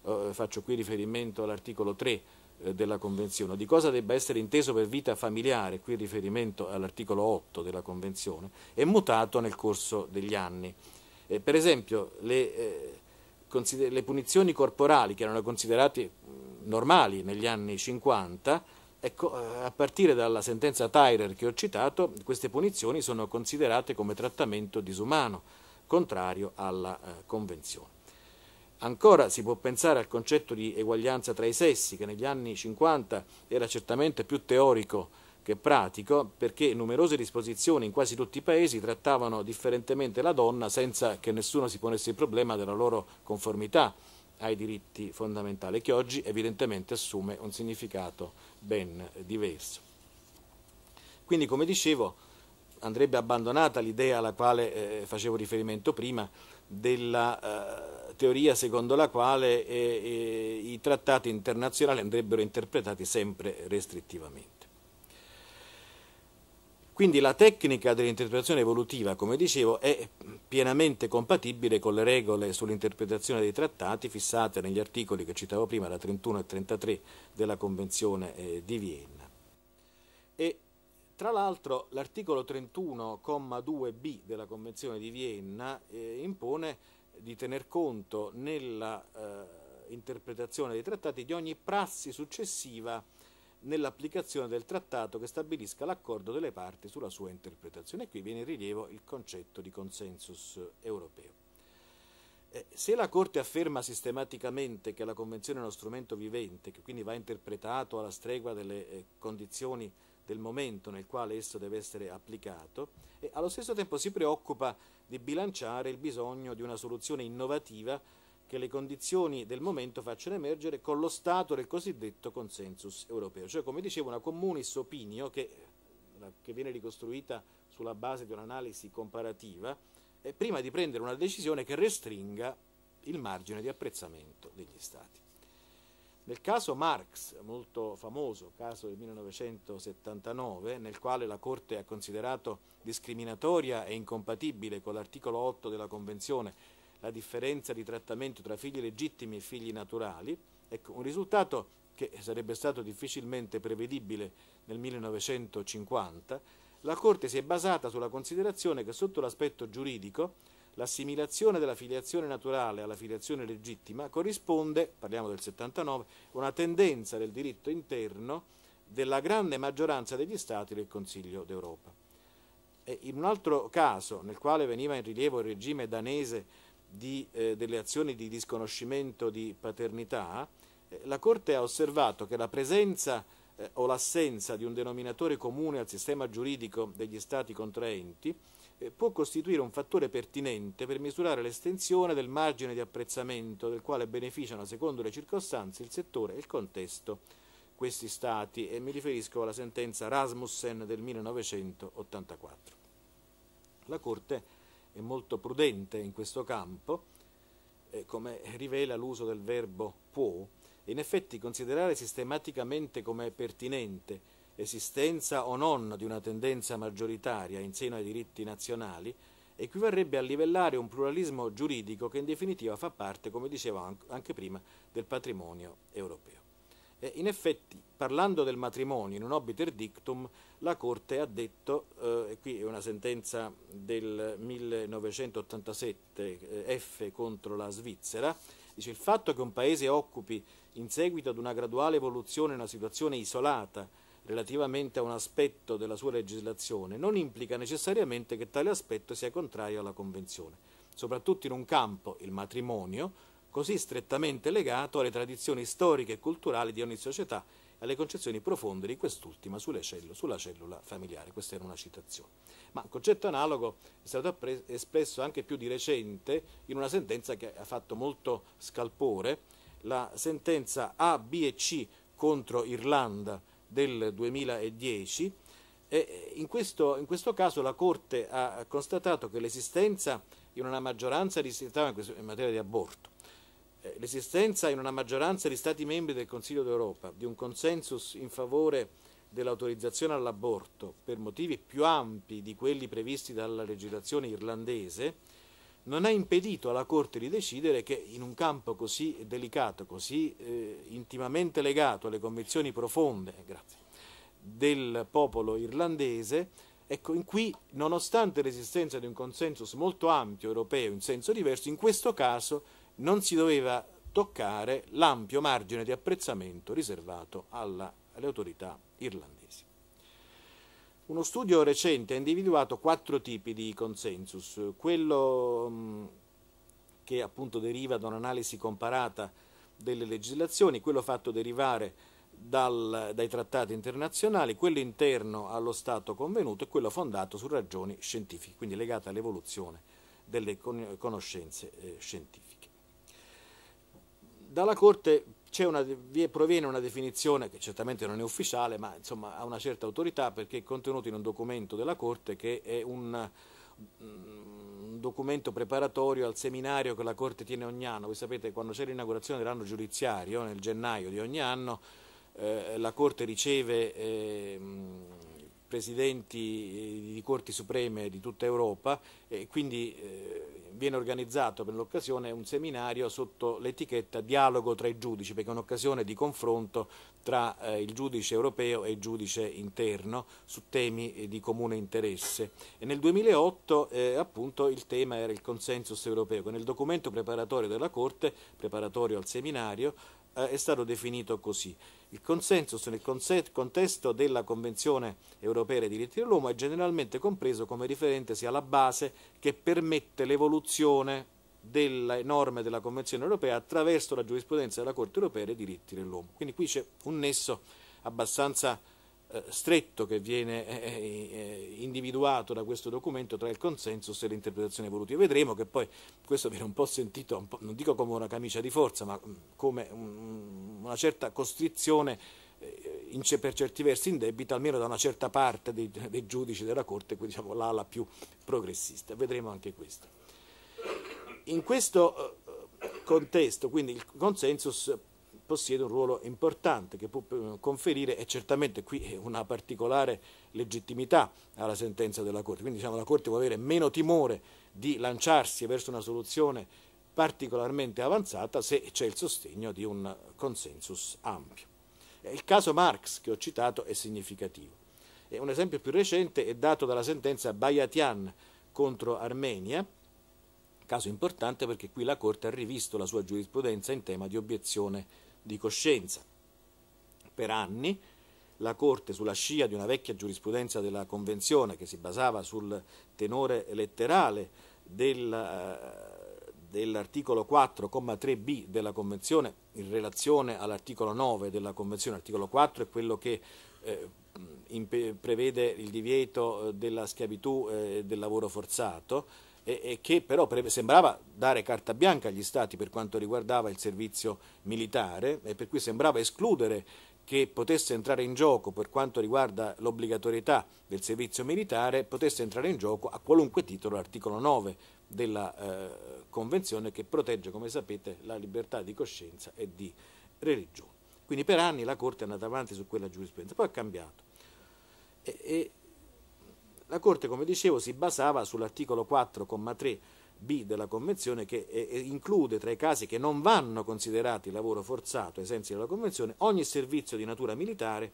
eh, faccio qui riferimento all'articolo 3 eh, della Convenzione, di cosa debba essere inteso per vita familiare, qui riferimento all'articolo 8 della Convenzione, è mutato nel corso degli anni. Eh, per esempio, le, eh, le punizioni corporali che erano considerate mm, normali negli anni 50 Ecco, eh, a partire dalla sentenza Tyler che ho citato, queste punizioni sono considerate come trattamento disumano, contrario alla eh, Convenzione. Ancora si può pensare al concetto di eguaglianza tra i sessi, che negli anni 50 era certamente più teorico che pratico, perché numerose disposizioni in quasi tutti i paesi trattavano differentemente la donna senza che nessuno si ponesse il problema della loro conformità ai diritti fondamentali, che oggi evidentemente assume un significato ben diverso. Quindi, come dicevo, andrebbe abbandonata l'idea alla quale eh, facevo riferimento prima della eh, teoria secondo la quale eh, eh i trattati internazionali andrebbero interpretati sempre restrittivamente. Quindi la tecnica dell'interpretazione evolutiva, come dicevo, è pienamente compatibile con le regole sull'interpretazione dei trattati fissate negli articoli che citavo prima, la 31 e 33 della Convenzione eh, di Vienna. E tra l'altro l'articolo 31,2b della Convenzione di Vienna eh, impone di tener conto nella eh, interpretazione dei trattati di ogni prassi successiva nell'applicazione del trattato che stabilisca l'accordo delle parti sulla sua interpretazione. E qui viene in rilievo il concetto di consensus europeo. Eh, se la Corte afferma sistematicamente che la Convenzione è uno strumento vivente, che quindi va interpretato alla stregua delle eh, condizioni del momento nel quale esso deve essere applicato, e eh, allo stesso tempo si preoccupa di bilanciare il bisogno di una soluzione innovativa che le condizioni del momento facciano emergere con lo stato del cosiddetto consensus europeo, cioè come dicevo una communis opinio che, eh, che viene ricostruita sulla base di un'analisi comparativa, eh, prima di prendere una decisione che restringa il margine di apprezzamento degli Stati. Nel caso Marx, molto famoso, caso del 1979, nel quale la Corte ha considerato discriminatoria e incompatibile con l'articolo 8 della Convenzione la differenza di trattamento tra figli legittimi e figli naturali, ecco, un risultato che sarebbe stato difficilmente prevedibile nel 1950, la Corte si è basata sulla considerazione che sotto l'aspetto giuridico l'assimilazione della filiazione naturale alla filiazione legittima corrisponde, parliamo del 79, a una tendenza del diritto interno della grande maggioranza degli Stati del Consiglio d'Europa. in un altro caso, nel quale veniva in rilievo il regime danese di, eh, delle azioni di disconoscimento di paternità, eh, la Corte ha osservato che la presenza eh, o l'assenza di un denominatore comune al sistema giuridico degli Stati contraenti eh, può costituire un fattore pertinente per misurare l'estensione del margine di apprezzamento del quale beneficiano, secondo le circostanze, il settore e il contesto questi Stati e mi riferisco alla sentenza Rasmussen del 1984. La Corte è molto prudente in questo campo, eh, come rivela l'uso del verbo può. In effetti considerare sistematicamente come pertinente esistenza o non di una tendenza maggioritaria in seno ai diritti nazionali equivarrebbe a livellare un pluralismo giuridico che in definitiva fa parte, come dicevo anche prima, del patrimonio europeo. Eh, in effetti, parlando del matrimonio in un obiter dictum, la Corte ha detto, eh, e qui è una sentenza del 1987 eh, F contro la Svizzera, dice il fatto che un paese occupi in seguito ad una graduale evoluzione una situazione isolata relativamente a un aspetto della sua legislazione non implica necessariamente che tale aspetto sia contrario alla Convenzione, soprattutto in un campo, il matrimonio, così strettamente legato alle tradizioni storiche e culturali di ogni società e alle concezioni profonde di quest'ultima sulla cellula familiare. Questa era una citazione. Ma un concetto analogo è stato espresso anche più di recente in una sentenza che ha fatto molto scalpore, la sentenza A, B e C contro Irlanda del 2010. E in, questo, in questo caso la Corte ha constatato che l'esistenza in una maggioranza di in materia di aborto eh, l'esistenza in una maggioranza di Stati membri del Consiglio d'Europa di un consensus in favore dell'autorizzazione all'aborto per motivi più ampi di quelli previsti dalla legislazione irlandese non ha impedito alla Corte di decidere che in un campo così delicato, così eh, intimamente legato alle convinzioni profonde eh, grazie, del popolo irlandese, ecco, in cui nonostante l'esistenza di un consensus molto ampio europeo in senso diverso, in questo caso non si doveva toccare l'ampio margine di apprezzamento riservato alla, alle autorità irlandesi. Uno studio recente ha individuato quattro tipi di consensus. Quello mm, che appunto deriva da un'analisi comparata delle legislazioni, quello fatto derivare dal, dai trattati internazionali, quello interno allo Stato convenuto e quello fondato su ragioni scientifiche, quindi legato all'evoluzione delle conoscenze eh, scientifiche dalla Corte una, proviene una definizione che certamente non è ufficiale, ma insomma, ha una certa autorità perché è contenuta in un documento della Corte che è un, mm, un documento preparatorio al seminario che la Corte tiene ogni anno. Voi sapete quando c'è l'inaugurazione dell'anno giudiziario, nel gennaio di ogni anno, eh, la Corte riceve ehm, eh, presidenti di corti supreme di tutta Europa e quindi eh, viene organizzato per l'occasione un seminario sotto l'etichetta Dialogo tra i giudici, perché è un'occasione di confronto tra eh, il giudice europeo e il giudice interno su temi eh, di comune interesse. E nel 2008 eh, appunto il tema era il consensus europeo, che nel documento preparatorio della Corte, preparatorio al seminario, eh, è stato definito così. Il consensus nel contesto della Convenzione europea dei diritti dell'uomo è generalmente compreso come riferente sia alla base che permette l'evoluzione delle norme della Convenzione europea attraverso la giurisprudenza della Corte europea dei diritti dell'uomo. Quindi qui c'è un nesso abbastanza eh, stretto che viene eh, eh, individuato da questo documento tra il consensus e l'interpretazione evolutiva. Vedremo che poi questo viene un po' sentito, un po', non dico come una camicia di forza, ma mm, come una certa costrizione per certi versi in debito, almeno da una certa parte dei, dei giudici della Corte, quindi diciamo l'ala più progressista. Vedremo anche questo. In questo contesto, quindi il consensus possiede un ruolo importante che può eh, conferire e certamente qui una particolare legittimità alla sentenza della Corte. Quindi diciamo, la Corte può avere meno timore di lanciarsi verso una soluzione particolarmente avanzata se c'è il sostegno di un consensus ampio. Il caso Marx che ho citato è significativo. E un esempio più recente è dato dalla sentenza Bayatian contro Armenia, caso importante perché qui la Corte ha rivisto la sua giurisprudenza in tema di obiezione di coscienza. Per anni la Corte, sulla scia di una vecchia giurisprudenza della Convenzione che si basava sul tenore letterale del, eh, dell'articolo 4,3b della Convenzione in relazione all'articolo 9 della Convenzione, l'articolo 4 è quello che eh, prevede il divieto eh, della schiavitù eh, e eh, del lavoro forzato, e, e che però sembrava dare carta bianca agli Stati per quanto riguardava il servizio militare e per cui sembrava escludere che potesse entrare in gioco per quanto riguarda l'obbligatorietà del servizio militare, potesse entrare in gioco a qualunque titolo l'articolo 9 della eh, Convenzione che protegge, come sapete, la libertà di coscienza e di religione. Quindi per anni la Corte è andata avanti su quella giurisprudenza, poi ha cambiato. E, e, la Corte, come dicevo, si basava sull'articolo 4,3 B della Convenzione che eh, eh, include tra i casi che non vanno considerati lavoro forzato ai sensi della Convenzione ogni servizio di natura militare,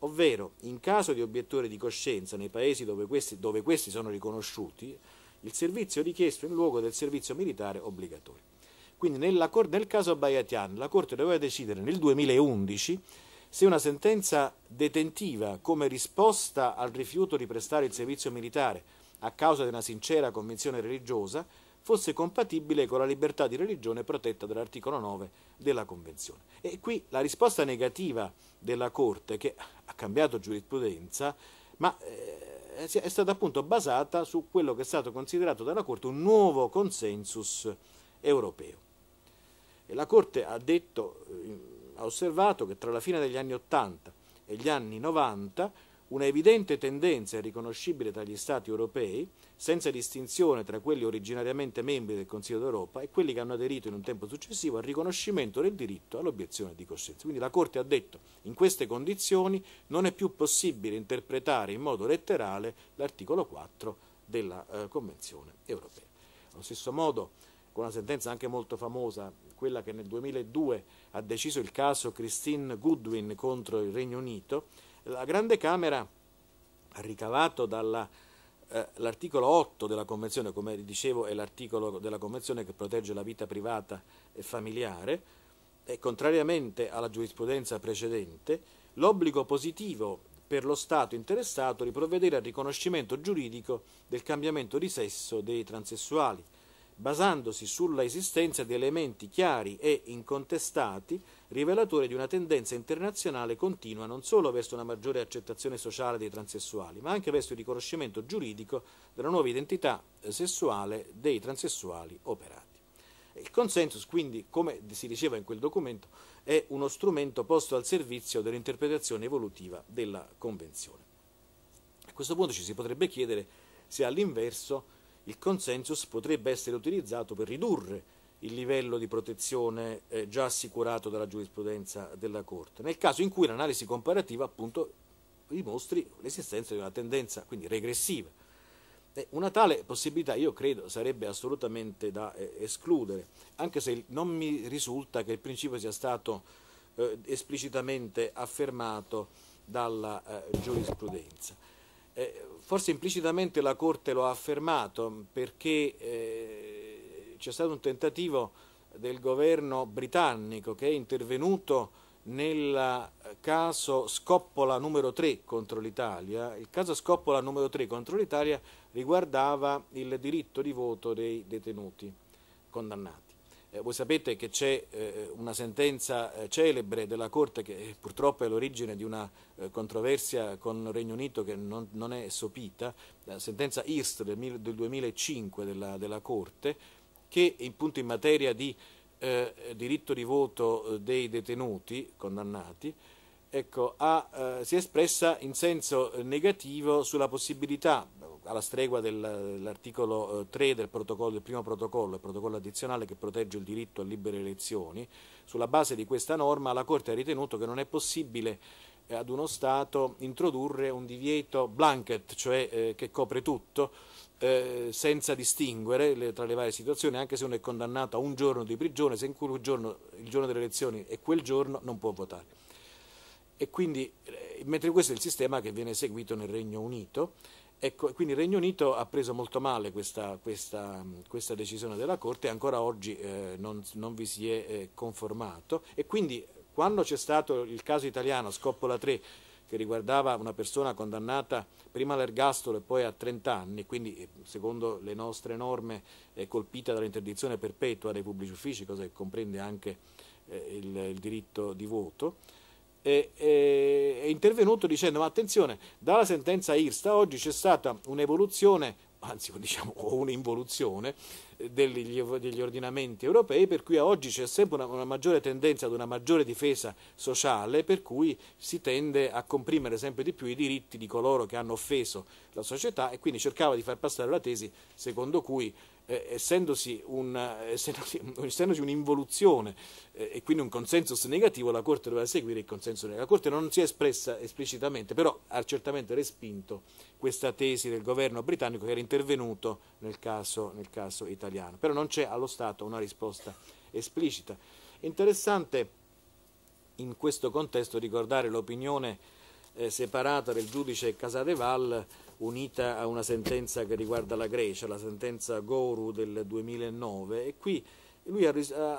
ovvero in caso di obiettore di coscienza nei paesi dove questi, dove questi sono riconosciuti, il servizio richiesto in luogo del servizio militare obbligatorio. Quindi nella, nel caso Bayatian la Corte doveva decidere nel 2011 se una sentenza detentiva come risposta al rifiuto di prestare il servizio militare a causa di una sincera convinzione religiosa fosse compatibile con la libertà di religione protetta dall'articolo 9 della Convenzione. E qui la risposta negativa della Corte, che ha cambiato giurisprudenza, ma eh, è stata appunto basata su quello che è stato considerato dalla Corte un nuovo consensus europeo. E la Corte ha detto eh, ha osservato che tra la fine degli anni 80 e gli anni 90 una evidente tendenza è riconoscibile tra gli Stati europei, senza distinzione tra quelli originariamente membri del Consiglio d'Europa e quelli che hanno aderito in un tempo successivo al riconoscimento del diritto all'obiezione di coscienza. Quindi la Corte ha detto in queste condizioni non è più possibile interpretare in modo letterale l'articolo 4 della eh, Convenzione europea. Allo stesso modo con una sentenza anche molto famosa, quella che nel 2002 ha deciso il caso Christine Goodwin contro il Regno Unito, la Grande Camera ha ricavato dalla eh, l'articolo 8 della Convenzione, come dicevo, è l'articolo della Convenzione che protegge la vita privata e familiare, e contrariamente alla giurisprudenza precedente, l'obbligo positivo per lo Stato interessato di provvedere al riconoscimento giuridico del cambiamento di sesso dei transessuali, basandosi sulla esistenza di elementi chiari e incontestati, rivelatore di una tendenza internazionale continua non solo verso una maggiore accettazione sociale dei transessuali, ma anche verso il riconoscimento giuridico della nuova identità eh, sessuale dei transessuali operati. Il consensus, quindi, come si diceva in quel documento, è uno strumento posto al servizio dell'interpretazione evolutiva della Convenzione. A questo punto ci si potrebbe chiedere se all'inverso il consensus potrebbe essere utilizzato per ridurre il livello di protezione eh, già assicurato dalla giurisprudenza della Corte, nel caso in cui l'analisi comparativa appunto dimostri l'esistenza di una tendenza quindi regressiva. una tale possibilità io credo sarebbe assolutamente da eh, escludere, anche se non mi risulta che il principio sia stato eh, esplicitamente affermato dalla eh, giurisprudenza. Eh, forse implicitamente la Corte lo ha affermato perché eh, c'è stato un tentativo del governo britannico che è intervenuto nel caso Scoppola numero 3 contro l'Italia. Il caso Scoppola numero 3 contro l'Italia riguardava il diritto di voto dei detenuti condannati. Eh, voi sapete che c'è eh, una sentenza eh, celebre della Corte che eh, purtroppo è l'origine di una eh, controversia con il Regno Unito che non, non è sopita, la sentenza IRST del, del 2005 della, della, Corte, che appunto in materia di eh, diritto di voto dei detenuti condannati ecco, ha, si è espressa in senso negativo sulla possibilità alla stregua dell'articolo 3 eh, del, del, primo protocollo, il protocollo addizionale che protegge il diritto a libere elezioni, sulla base di questa norma la Corte ha ritenuto che non è possibile eh, ad uno Stato introdurre un divieto blanket, cioè eh, che copre tutto, eh, senza distinguere le, tra le varie situazioni, anche se uno è condannato a un giorno di prigione, se in quel giorno, il giorno delle elezioni è quel giorno non può votare. E quindi, eh, mentre questo è il sistema che viene seguito nel Regno Unito, Ecco, quindi il Regno Unito ha preso molto male questa, questa, questa decisione della Corte e ancora oggi eh, non, non, vi si è eh, conformato e quindi quando c'è stato il caso italiano Scoppola 3 che riguardava una persona condannata prima all'ergastolo e poi a 30 anni, quindi eh, secondo le nostre norme è colpita dall'interdizione perpetua dei pubblici uffici, cosa che comprende anche eh, il, il diritto di voto, eh, è intervenuto dicendo ma attenzione, dalla sentenza IRSTA oggi c'è stata un'evoluzione, anzi diciamo un'involuzione eh, degli, degli, ordinamenti europei, per cui oggi c'è sempre una, una maggiore tendenza ad una maggiore difesa sociale, per cui si tende a comprimere sempre di più i diritti di coloro che hanno offeso la società e quindi cercava di far passare la tesi secondo cui eh, essendosi, un, eh, essendosi, essendosi, un'involuzione eh, e quindi un consensus negativo, la Corte doveva seguire il consenso negativo. La Corte non si è espressa esplicitamente, però ha certamente respinto questa tesi del governo britannico che era intervenuto nel caso, nel caso italiano. Però non c'è allo Stato una risposta esplicita. È Interessante in questo contesto ricordare l'opinione eh, separata del giudice Casadeval unita a una sentenza che riguarda la Grecia, la sentenza Goru del 2009 e qui lui ha,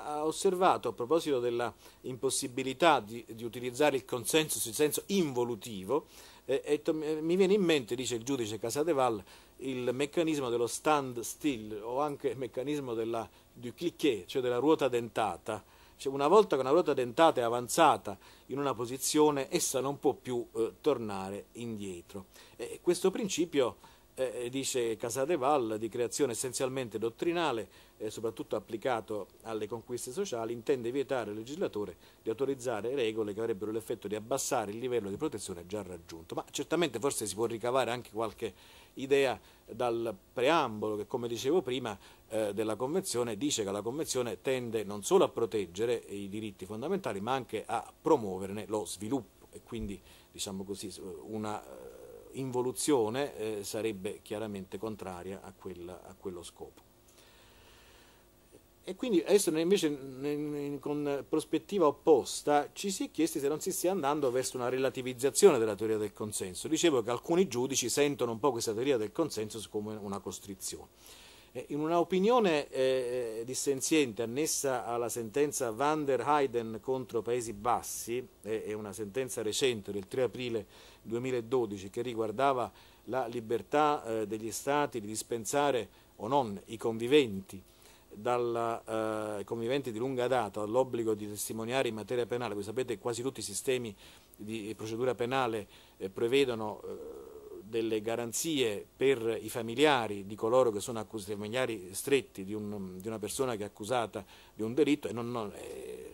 ha osservato a proposito della impossibilità di, di utilizzare il consenso in senso involutivo e, e, mi viene in mente, dice il giudice Casadeval, il meccanismo dello stand still o anche il meccanismo della, du cliquet, cioè della ruota dentata cioè, una volta che una ruota dentata è avanzata in una posizione, essa non può più eh, tornare indietro. E questo principio eh, dice Casadeval, di creazione essenzialmente dottrinale, eh, soprattutto applicato alle conquiste sociali, intende vietare al legislatore di autorizzare regole che avrebbero l'effetto di abbassare il livello di protezione già raggiunto. Ma certamente forse si può ricavare anche qualche idea dal preambolo che, come dicevo prima, eh, della Convenzione dice che la Convenzione tende non solo a proteggere i diritti fondamentali ma anche a promuoverne lo sviluppo e quindi diciamo così, una eh, involuzione eh, sarebbe chiaramente contraria a, quella, a quello scopo. E quindi adesso invece con prospettiva opposta ci si è chiesti se non si stia andando verso una relativizzazione della teoria del consenso. Dicevo che alcuni giudici sentono un po' questa teoria del consenso come una costrizione. Eh, in un'opinione eh, eh, dissenziente annessa alla sentenza van der Heiden contro Paesi Bassi, eh, è una sentenza recente del 3 aprile 2012 che riguardava la libertà eh, degli Stati di dispensare o non i conviventi, dalla, eh, conviventi di lunga data dall'obbligo di testimoniare in materia penale, voi sapete quasi tutti i sistemi di procedura penale prevedono delle garanzie per i familiari di coloro che sono accusati, familiari stretti di, un, di, una persona che è accusata di un delitto e non, non, eh,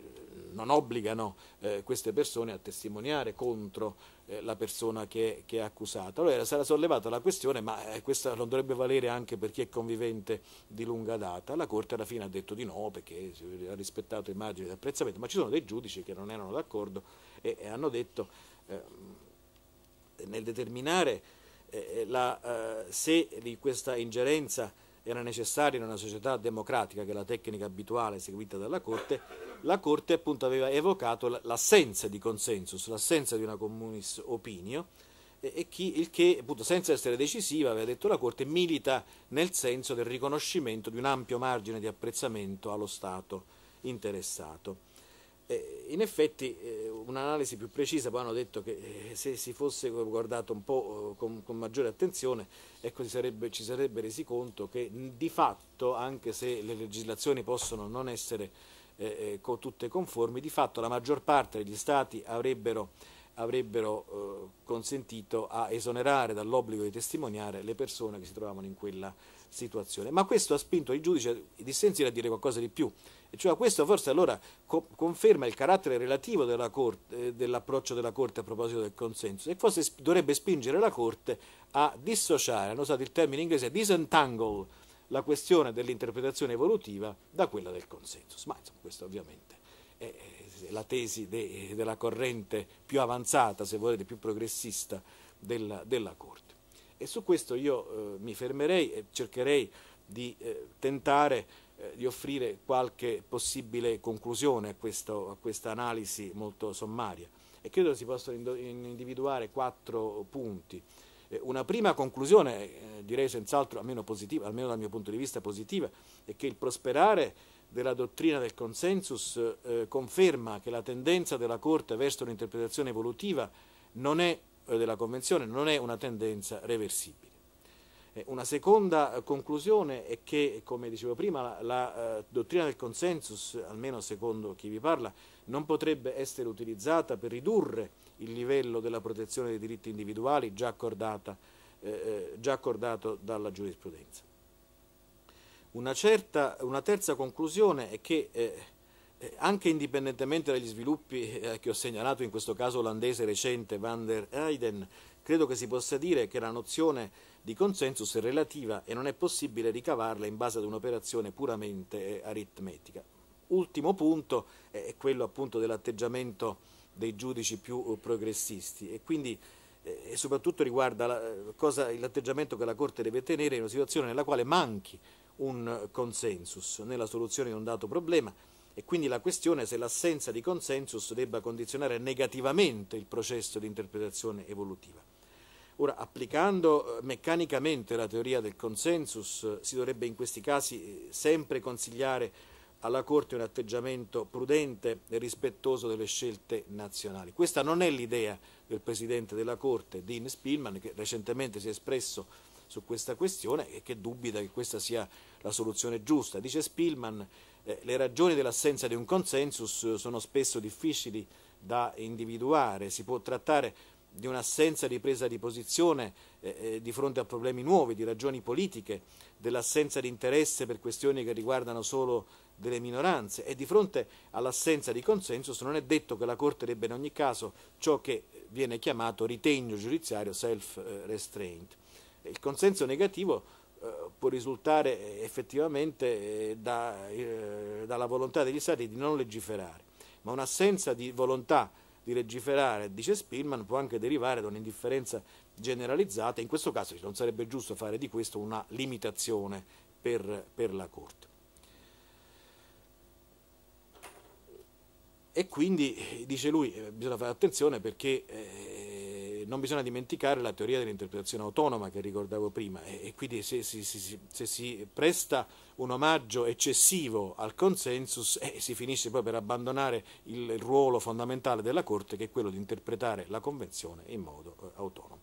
non obbligano eh, queste persone a testimoniare contro eh, la persona che, che, è accusata. Allora sarà sollevata la questione, ma eh, questa non dovrebbe valere anche per chi è convivente di lunga data. La Corte alla fine ha detto di no perché ha rispettato i margini di apprezzamento, ma ci sono dei giudici che non erano d'accordo e, e, hanno detto ehm, nel determinare eh, eh, la, eh, se questa ingerenza era necessaria in una società democratica, che è la tecnica abituale seguita dalla Corte, la Corte appunto aveva evocato l'assenza di consensus, l'assenza di una communis opinio, e chi, il che, appunto, senza essere decisiva, aveva detto la Corte, milita nel senso del riconoscimento di un ampio margine di apprezzamento allo Stato interessato. Eh, in effetti eh, un'analisi più precisa, poi hanno detto che eh, se si fosse guardato un po' con, con maggiore attenzione ecco, sarebbe, ci sarebbe resi conto che di fatto, anche se le legislazioni possono non essere eh, co tutte conformi, di fatto la maggior parte degli Stati avrebbero, avrebbero eh, consentito a esonerare dall'obbligo di testimoniare le persone che si trovavano in quella situazione. Ma questo ha spinto il giudice di Sensile a dire qualcosa di più. Cioè, questo forse allora co conferma il carattere relativo eh, dell'approccio della Corte a proposito del consenso e forse dovrebbe spingere la Corte a dissociare, hanno usato il termine inglese disentangle, la questione dell'interpretazione evolutiva da quella del consenso. Ma insomma, questo ovviamente è la tesi de della corrente più avanzata, se volete, più progressista della, della Corte. E su questo io eh, mi fermerei e cercherei di eh, tentare eh, di offrire qualche possibile conclusione a, questo, a questa analisi molto sommaria e credo si possano individuare quattro punti. Eh, una prima conclusione, eh, direi senz'altro almeno positiva, almeno dal mio punto di vista positiva, è che il prosperare della dottrina del consensus conferma che la tendenza della Corte verso un'interpretazione evolutiva non è, della Convenzione non è una tendenza reversibile. Eh, una seconda eh, conclusione è che, come dicevo prima, la, la eh, dottrina del consensus, almeno secondo chi vi parla, non potrebbe essere utilizzata per ridurre il livello della protezione dei diritti individuali già, accordata, eh, già accordato dalla giurisprudenza. Una, certa, una, terza conclusione è che eh, anche indipendentemente dagli sviluppi eh, che ho segnalato, in questo caso olandese recente, van der Heijden, credo che si possa dire che la nozione di consensus è relativa e non è possibile ricavarla in base ad un'operazione puramente eh, aritmetica. Ultimo punto è quello appunto dell'atteggiamento dei giudici più eh, progressisti e quindi eh, e soprattutto riguarda la, cosa, l'atteggiamento che la Corte deve tenere in una situazione nella quale manchi un consensus nella soluzione di un dato problema e quindi la questione se l'assenza di consensus debba condizionare negativamente il processo di interpretazione evolutiva. Ora, applicando eh, meccanicamente la teoria del consensus, eh, si dovrebbe in questi casi eh, sempre consigliare alla Corte un atteggiamento prudente e rispettoso delle scelte nazionali. Questa non è l'idea del Presidente della Corte, Dean Spielman, che recentemente si è espresso su questa questione e che dubita che questa sia la soluzione giusta. Dice Spielman, eh, le ragioni dell'assenza di un consensus sono spesso difficili da individuare, si può trattare di un'assenza di presa di posizione eh, eh, di fronte a problemi nuovi, di ragioni politiche, dell'assenza di interesse per questioni che riguardano solo delle minoranze e di fronte all'assenza di consenso non è detto che la Corte debba in ogni caso ciò che viene chiamato ritegno giudiziario self-restraint. Il consenso negativo eh, può risultare eh, effettivamente da, dalla volontà degli Stati di non legiferare, ma un'assenza di volontà di legiferare, dice Spillman, può anche derivare da un'indifferenza generalizzata. In questo caso non sarebbe giusto fare di questo una limitazione per, per la Corte. E quindi, dice lui, eh, bisogna fare attenzione perché eh, non bisogna dimenticare la teoria dell'interpretazione autonoma che ricordavo prima e, quindi se, se, se, se si presta un omaggio eccessivo al consensus eh, si finisce poi per abbandonare il ruolo fondamentale della Corte che è quello di interpretare la Convenzione in modo eh, autonomo.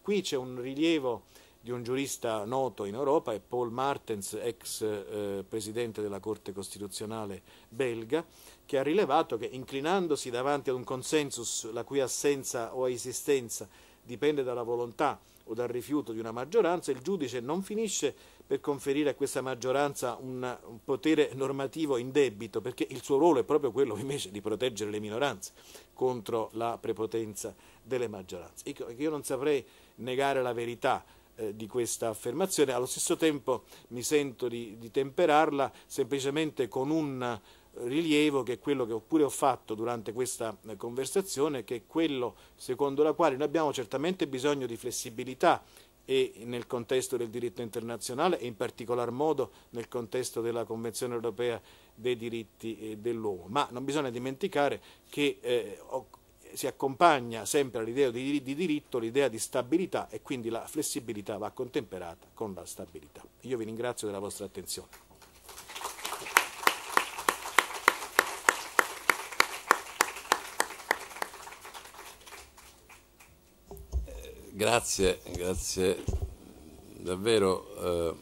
Qui c'è un rilievo di un giurista noto in Europa, è Paul Martens, ex eh, presidente della Corte Costituzionale belga, che ha rilevato che inclinandosi davanti ad un consensus la cui assenza o esistenza dipende dalla volontà o dal rifiuto di una maggioranza, il giudice non finisce per conferire a questa maggioranza un, un potere normativo indebito, perché il suo ruolo è proprio quello invece di proteggere le minoranze contro la prepotenza delle maggioranze. Ecco, ecco, io non saprei negare la verità eh, di questa affermazione, allo stesso tempo mi sento di, di temperarla semplicemente con un eh, rilievo che è quello che pure ho fatto durante questa eh, conversazione, che è quello secondo la quale noi abbiamo certamente bisogno di flessibilità e nel contesto del diritto internazionale e in particolar modo nel contesto della Convenzione europea dei diritti eh, dell'uomo. Ma non bisogna dimenticare che eh, si accompagna sempre all'idea di, di diritto l'idea di stabilità e quindi la flessibilità va contemperata con la stabilità. Io vi ringrazio della vostra attenzione. Eh, grazie, grazie davvero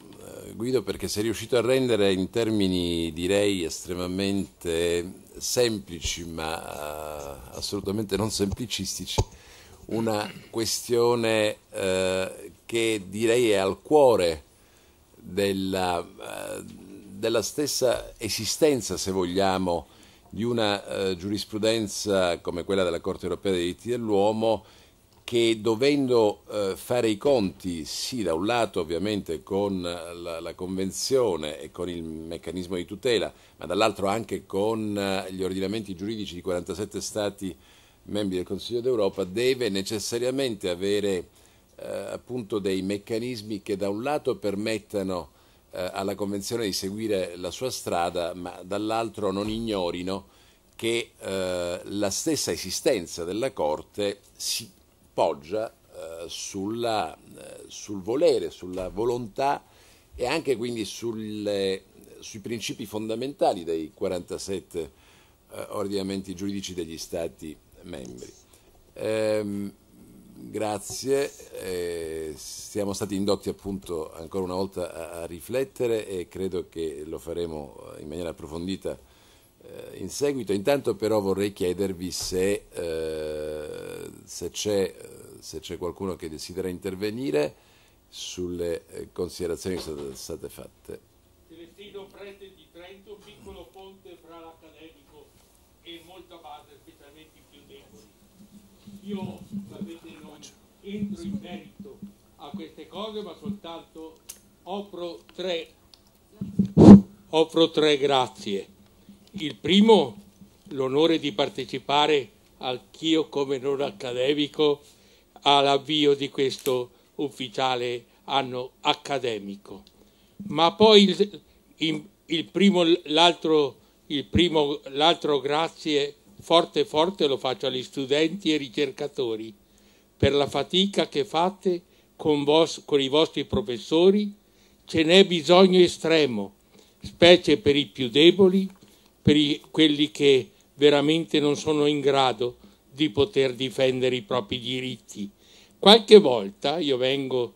eh, Guido perché sei riuscito a rendere in termini direi estremamente semplici ma uh, assolutamente non semplicistici, una questione uh, che direi è al cuore della, uh, della, stessa esistenza, se vogliamo, di una giurisprudenza come quella della Corte europea dei diritti dell'uomo che dovendo eh, fare i conti, sì, da un lato ovviamente con la, la, Convenzione e con il meccanismo di tutela, ma dall'altro anche con eh, gli ordinamenti giuridici di 47 Stati membri del Consiglio d'Europa, deve necessariamente avere eh, appunto dei meccanismi che da un lato permettano eh, alla Convenzione di seguire la sua strada, ma dall'altro non ignorino che eh, la stessa esistenza della Corte si appoggia eh, sulla, eh, sul volere, sulla volontà e anche quindi sulle, sui principi fondamentali dei 47 eh, ordinamenti giuridici degli Stati membri. Ehm, grazie, eh, siamo stati indotti appunto ancora una volta a, a, riflettere e credo che lo faremo in maniera approfondita eh, in seguito. Intanto però vorrei chiedervi se eh, se c'è, eh, se c'è qualcuno che desidera intervenire sulle eh, considerazioni che sono state fatte. Celestino Prete di Trento, piccolo ponte fra l'accademico e molta base, specialmente i più deboli. Io, sapete, non entro in merito a queste cose, ma soltanto offro tre, offro tre grazie. Il primo, l'onore di partecipare anch'io come non accademico all'avvio di questo ufficiale anno accademico. Ma poi il, il, il primo, l'altro, il primo, l'altro grazie forte forte lo faccio agli studenti e ricercatori per la fatica che fate con, vos, con i vostri professori, ce n'è bisogno estremo, specie per i più deboli, per i, quelli che veramente non sono in grado di poter difendere i propri diritti. Qualche volta io vengo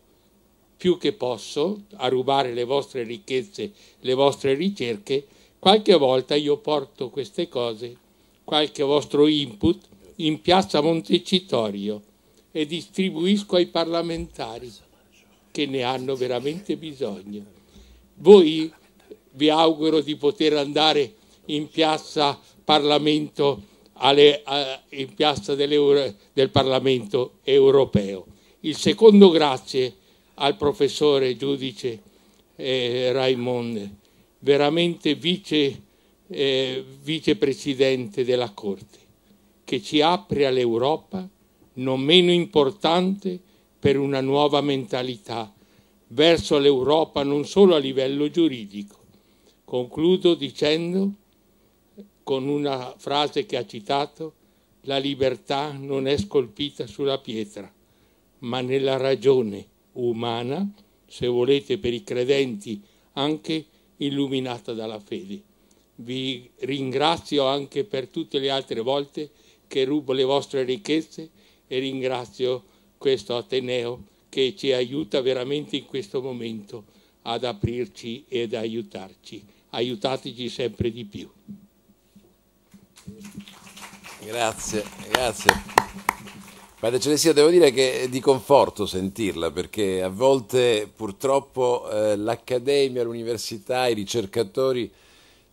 più che posso a rubare le vostre ricchezze, le vostre ricerche, qualche volta io porto queste cose, qualche vostro input in piazza Montecitorio e distribuisco ai parlamentari che ne hanno veramente bisogno. Voi vi auguro di poter andare in piazza Parlamento alle, a, in piazza del Parlamento europeo. Il secondo grazie al professore giudice eh, Raimond, veramente vice, eh, vicepresidente della Corte, che ci apre all'Europa, non meno importante, per una nuova mentalità verso l'Europa non solo a livello giuridico. Concludo dicendo con una frase che ha citato, la libertà non è scolpita sulla pietra, ma nella ragione umana, se volete per i credenti anche illuminata dalla fede. Vi ringrazio anche per tutte le altre volte che rubo le vostre ricchezze e ringrazio questo Ateneo che ci aiuta veramente in questo momento ad aprirci ed aiutarci. Aiutateci sempre di più. Grazie, grazie. Padre Celestia, devo dire che è di conforto sentirla perché a volte purtroppo eh, l'accademia, l'università, i ricercatori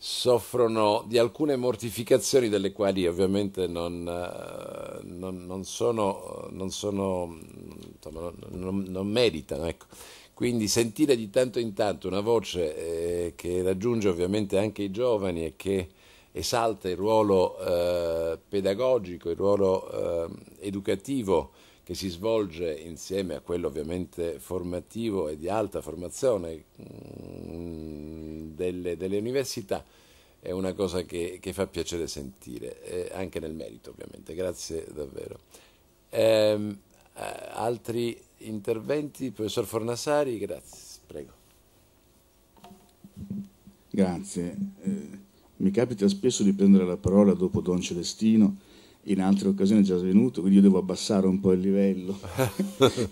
soffrono di alcune mortificazioni delle quali ovviamente non, eh, non, non, sono, non sono, insomma, non, meritano. Ecco. Quindi sentire di tanto in tanto una voce eh, che raggiunge ovviamente anche i giovani e che esalta il ruolo eh, pedagogico, il ruolo eh, educativo che si svolge insieme a quello ovviamente formativo e di alta formazione mh, mm, delle, delle, università è una cosa che, che fa piacere sentire, eh, anche nel merito ovviamente, grazie davvero. Ehm, eh, altri interventi? Professor Fornasari, grazie, prego. Grazie. Eh, mi capita spesso di prendere la parola dopo Don Celestino, in altre occasioni è già svenuto, quindi io devo abbassare un po' il livello.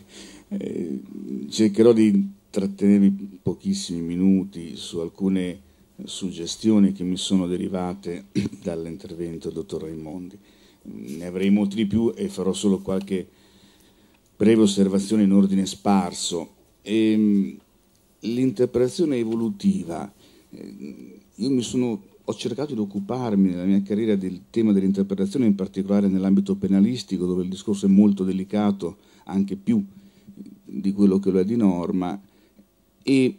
Eh, cercherò di trattenervi pochissimi minuti su alcune suggestioni che mi sono derivate dall'intervento del dottor Raimondi. Ne avrei molti di più e farò solo qualche breve osservazione in ordine sparso. Ehm, l'interpretazione evolutiva. Eh, io mi sono ho cercato di occuparmi nella mia carriera del tema dell'interpretazione, in particolare nell'ambito penalistico, dove il discorso è molto delicato, anche più di quello che lo è di norma, e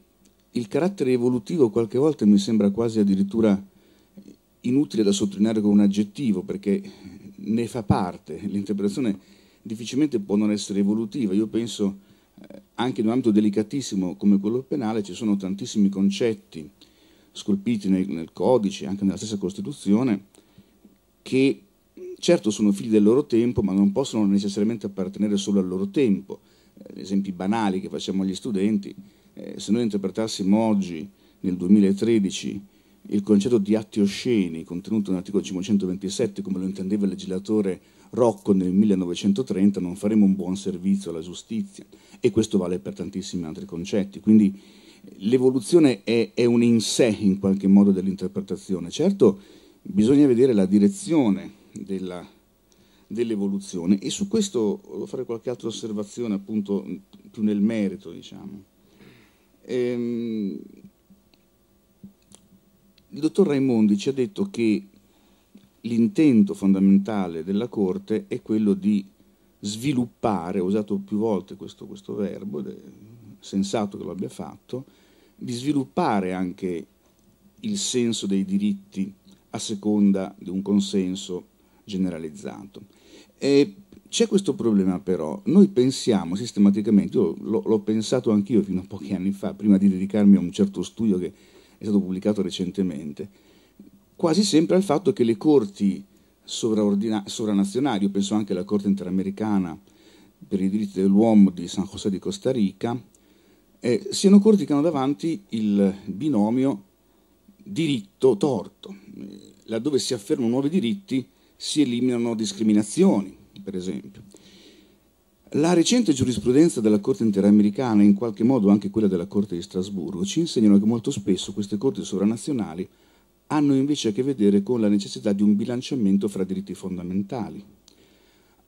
il carattere evolutivo qualche volta mi sembra quasi addirittura inutile da sottolineare con un aggettivo, perché ne fa parte, l'interpretazione difficilmente può non essere evolutiva, io penso eh, anche in un ambito delicatissimo come quello penale ci sono tantissimi concetti, scolpiti nel, nel codice, anche nella stessa Costituzione, che certo sono figli del loro tempo, ma non possono necessariamente appartenere solo al loro tempo. Eh, esempi banali che facciamo agli studenti, eh, se noi interpretassimo oggi, nel 2013, il concetto di atti osceni contenuto nell'articolo 527 come lo intendeva il legislatore Rocco nel 1930 non faremo un buon servizio alla giustizia e questo vale per tantissimi altri concetti quindi l'evoluzione è, è, un in sé in qualche modo dell'interpretazione. Certo, bisogna vedere la direzione della, dell'evoluzione e su questo volevo fare qualche altra osservazione, appunto più nel merito, diciamo. Ehm, il dottor Raimondi ci ha detto che l'intento fondamentale della Corte è quello di sviluppare, ho usato più volte questo, questo verbo, sensato che lo abbia fatto, di sviluppare anche il senso dei diritti a seconda di un consenso generalizzato. E c'è questo problema però, noi pensiamo sistematicamente, io l'ho pensato anch'io fino a pochi anni fa, prima di dedicarmi a un certo studio che è stato pubblicato recentemente, quasi sempre al fatto che le corti sovranazionali, io penso anche alla Corte Interamericana per i diritti dell'uomo di San José di Costa Rica, eh, siano corti che hanno davanti il binomio diritto-torto. Laddove si affermano nuovi diritti si eliminano discriminazioni, per esempio. La recente giurisprudenza della Corte interamericana e in qualche modo anche quella della Corte di Strasburgo ci insegnano che molto spesso queste corti sovranazionali hanno invece a che vedere con la necessità di un bilanciamento fra diritti fondamentali.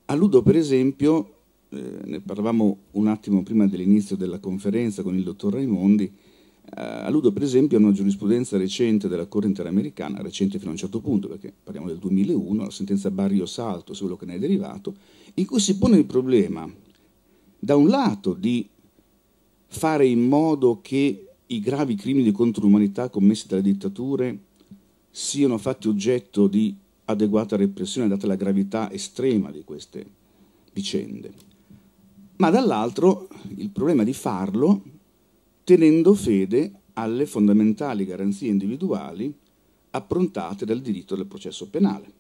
Alludo per esempio eh, ne parlavamo un attimo prima dell'inizio della conferenza con il dottor Raimondi, eh, alludo per esempio a una giurisprudenza recente della Corte interamericana, recente fino a un certo punto, perché parliamo del 2001, la sentenza Barrio Salto, su quello che ne è derivato, in cui si pone il problema, da un lato, di fare in modo che i gravi crimini contro l'umanità commessi dalle dittature siano fatti oggetto di adeguata repressione data la gravità estrema di queste vicende ma dall'altro il problema di farlo tenendo fede alle fondamentali garanzie individuali approntate dal diritto del processo penale,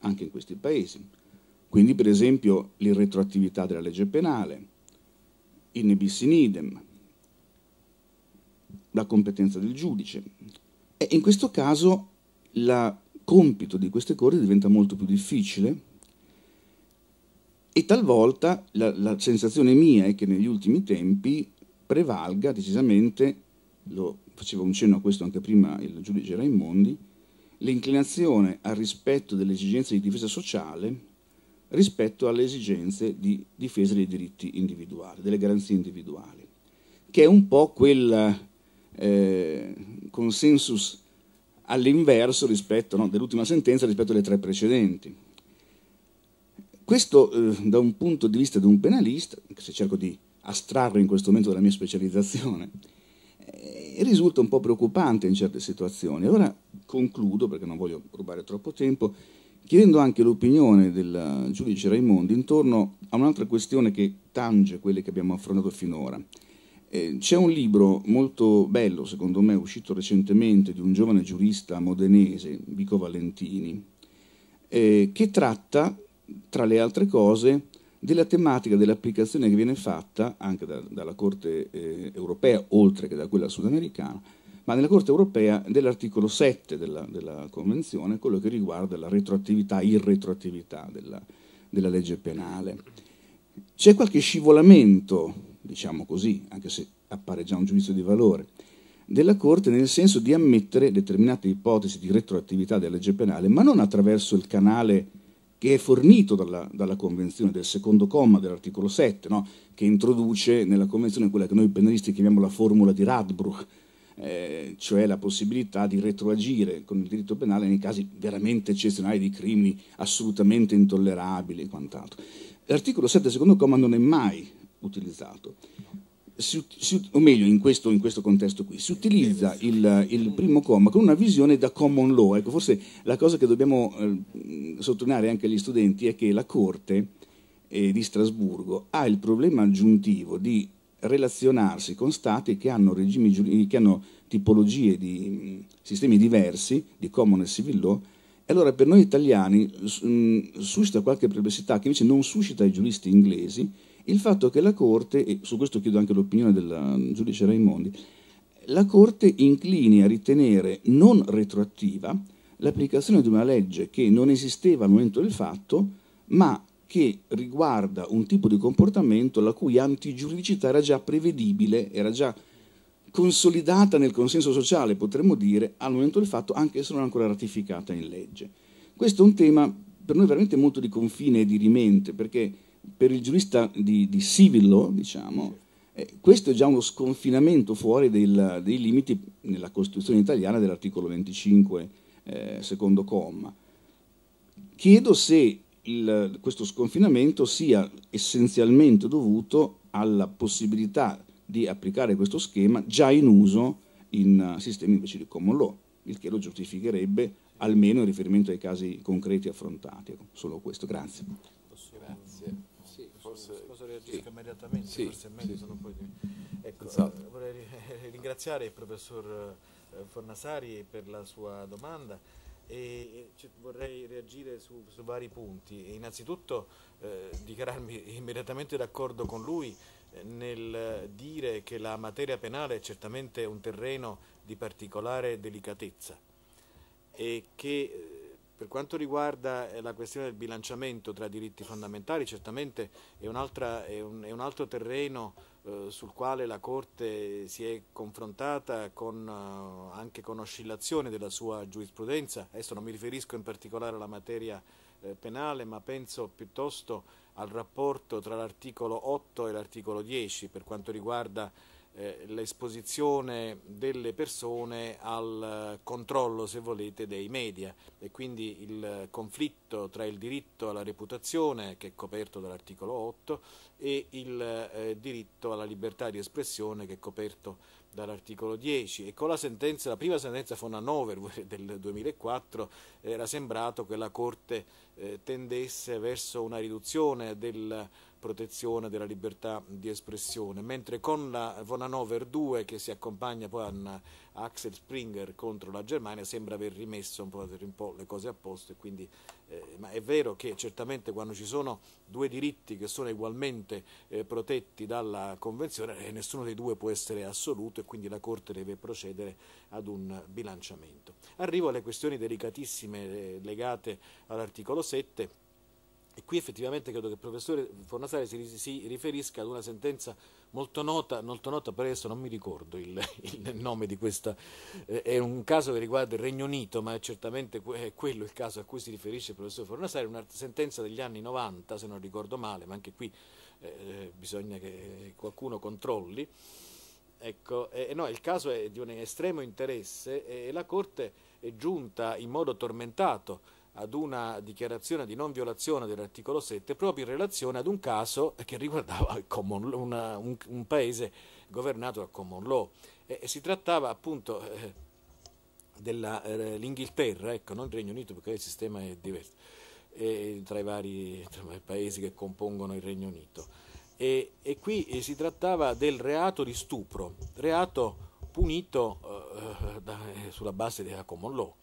anche in questi paesi. Quindi per esempio l'irretroattività della legge penale, in bis in idem, la competenza del giudice. E in questo caso il compito di queste corti diventa molto più difficile e talvolta la, la sensazione mia è che negli ultimi tempi prevalga decisamente, lo faceva un cenno a questo anche prima il giudice Raimondi, l'inclinazione al rispetto delle esigenze di difesa sociale rispetto alle esigenze di difesa dei diritti individuali, delle garanzie individuali, che è un po' quel eh, consensus all'inverso rispetto, no, dell'ultima sentenza rispetto alle tre precedenti. Questo eh, da un punto di vista di un penalista, anche se cerco di astrarre in questo momento dalla mia specializzazione, eh, risulta un po' preoccupante in certe situazioni. Allora concludo, perché non voglio rubare troppo tempo, chiedendo anche l'opinione del giudice Raimondi intorno a un'altra questione che tange quelle che abbiamo affrontato finora. Eh, c'è un libro molto bello, secondo me, uscito recentemente di un giovane giurista modenese, Vico Valentini, eh, che tratta tra le altre cose, della tematica dell'applicazione che viene fatta anche da, dalla Corte eh, europea, oltre che da quella sudamericana, ma nella Corte europea dell'articolo 7 della, della, Convenzione, quello che riguarda la retroattività, irretroattività della, della legge penale. C'è qualche scivolamento, diciamo così, anche se appare già un giudizio di valore, della Corte nel senso di ammettere determinate ipotesi di retroattività della legge penale, ma non attraverso il canale che è fornito dalla, dalla Convenzione del secondo comma dell'articolo 7, no? che introduce nella Convenzione quella che noi penalisti chiamiamo la formula di Radbruch, eh, cioè la possibilità di retroagire con il diritto penale nei casi veramente eccezionali di crimini assolutamente intollerabili e quant'altro. L'articolo 7, secondo comma, non è mai utilizzato si, si, o meglio, in questo, in questo, contesto qui, si utilizza il, il, primo comma con una visione da common law. Ecco, forse la cosa che dobbiamo eh, sottolineare anche agli studenti è che la Corte eh, di Strasburgo ha il problema aggiuntivo di relazionarsi con stati che hanno, regimi, che hanno tipologie di mm, sistemi diversi di common e civil law e allora per noi italiani mh, mm, suscita qualche perplessità che invece non suscita ai giuristi inglesi il fatto che la Corte, e su questo chiedo anche l'opinione del mm, giudice Raimondi, la Corte inclini a ritenere non retroattiva l'applicazione di una legge che non esisteva al momento del fatto, ma che riguarda un tipo di comportamento la cui antigiuridicità era già prevedibile, era già consolidata nel consenso sociale, potremmo dire, al momento del fatto, anche se non ancora ratificata in legge. Questo è un tema per noi veramente molto di confine e di rimente, perché per il giurista di, di law, diciamo, eh, questo è già uno sconfinamento fuori del, dei limiti nella Costituzione italiana dell'articolo 25, eh, secondo comma. Chiedo se il, questo sconfinamento sia essenzialmente dovuto alla possibilità di applicare questo schema già in uso in eh, sistemi invece di common law, il che lo giustificherebbe almeno in riferimento ai casi concreti affrontati. Ecco, solo questo, grazie forse... Scusa, reagisco sì. immediatamente, sì, forse è meglio, sì. sono poi... Ecco, esatto. vorrei ringraziare il professor eh, Fornasari per la sua domanda e vorrei reagire su, su vari punti. Innanzitutto eh, dichiararmi immediatamente d'accordo con lui eh, nel dire che la materia penale è certamente un terreno di particolare delicatezza e che eh, per quanto riguarda eh, la questione del bilanciamento tra diritti fondamentali, certamente è un, è un, è un altro terreno eh, sul quale la Corte si è confrontata con, eh, anche con oscillazioni della sua giurisprudenza. Adesso non mi riferisco in particolare alla materia eh, penale, ma penso piuttosto al rapporto tra l'articolo 8 e l'articolo 10 per quanto riguarda eh, l'esposizione delle persone al eh, controllo, se volete, dei media e quindi il conflitto tra il diritto alla reputazione, che è coperto dall'articolo 8, e il eh, diritto alla libertà di espressione, che è coperto dall'articolo 10 e con la, sentenza, la prima sentenza Fonanover del 2004 era sembrato che la Corte eh, tendesse verso una riduzione del protezione della libertà di espressione, mentre con la von Hanover 2 che si accompagna poi a, Axel Springer contro la Germania sembra aver rimesso un po', un po le cose a posto quindi, eh, ma è vero che certamente quando ci sono due diritti che sono ugualmente eh, protetti dalla Convenzione eh, nessuno dei due può essere assoluto e quindi la Corte deve procedere ad un bilanciamento. Arrivo alle questioni delicatissime eh, legate all'articolo 7 e qui effettivamente credo che il professore Fornasari si, si riferisca ad una sentenza molto nota, molto nota per adesso non mi ricordo il, il nome di questa, eh, è un caso che riguarda il Regno Unito, ma è certamente que- quello il caso a cui si riferisce il professor Fornasari, una sentenza degli anni 90, se non ricordo male, ma anche qui eh, eh, bisogna che qualcuno controlli. Ecco, eh, no, il caso è di un estremo interesse e la Corte è giunta in modo tormentato ad una dichiarazione di non violazione dell'articolo 7 proprio in relazione ad un caso che riguardava common, una, un, un, paese governato da common law e, e si trattava appunto eh, dell'Inghilterra, eh, ecco, non il Regno Unito perché il sistema è diverso, eh, tra, i vari, tra i paesi che compongono il Regno Unito. E, e qui eh, si trattava del reato di stupro, reato punito eh, eh, da, sulla base della common law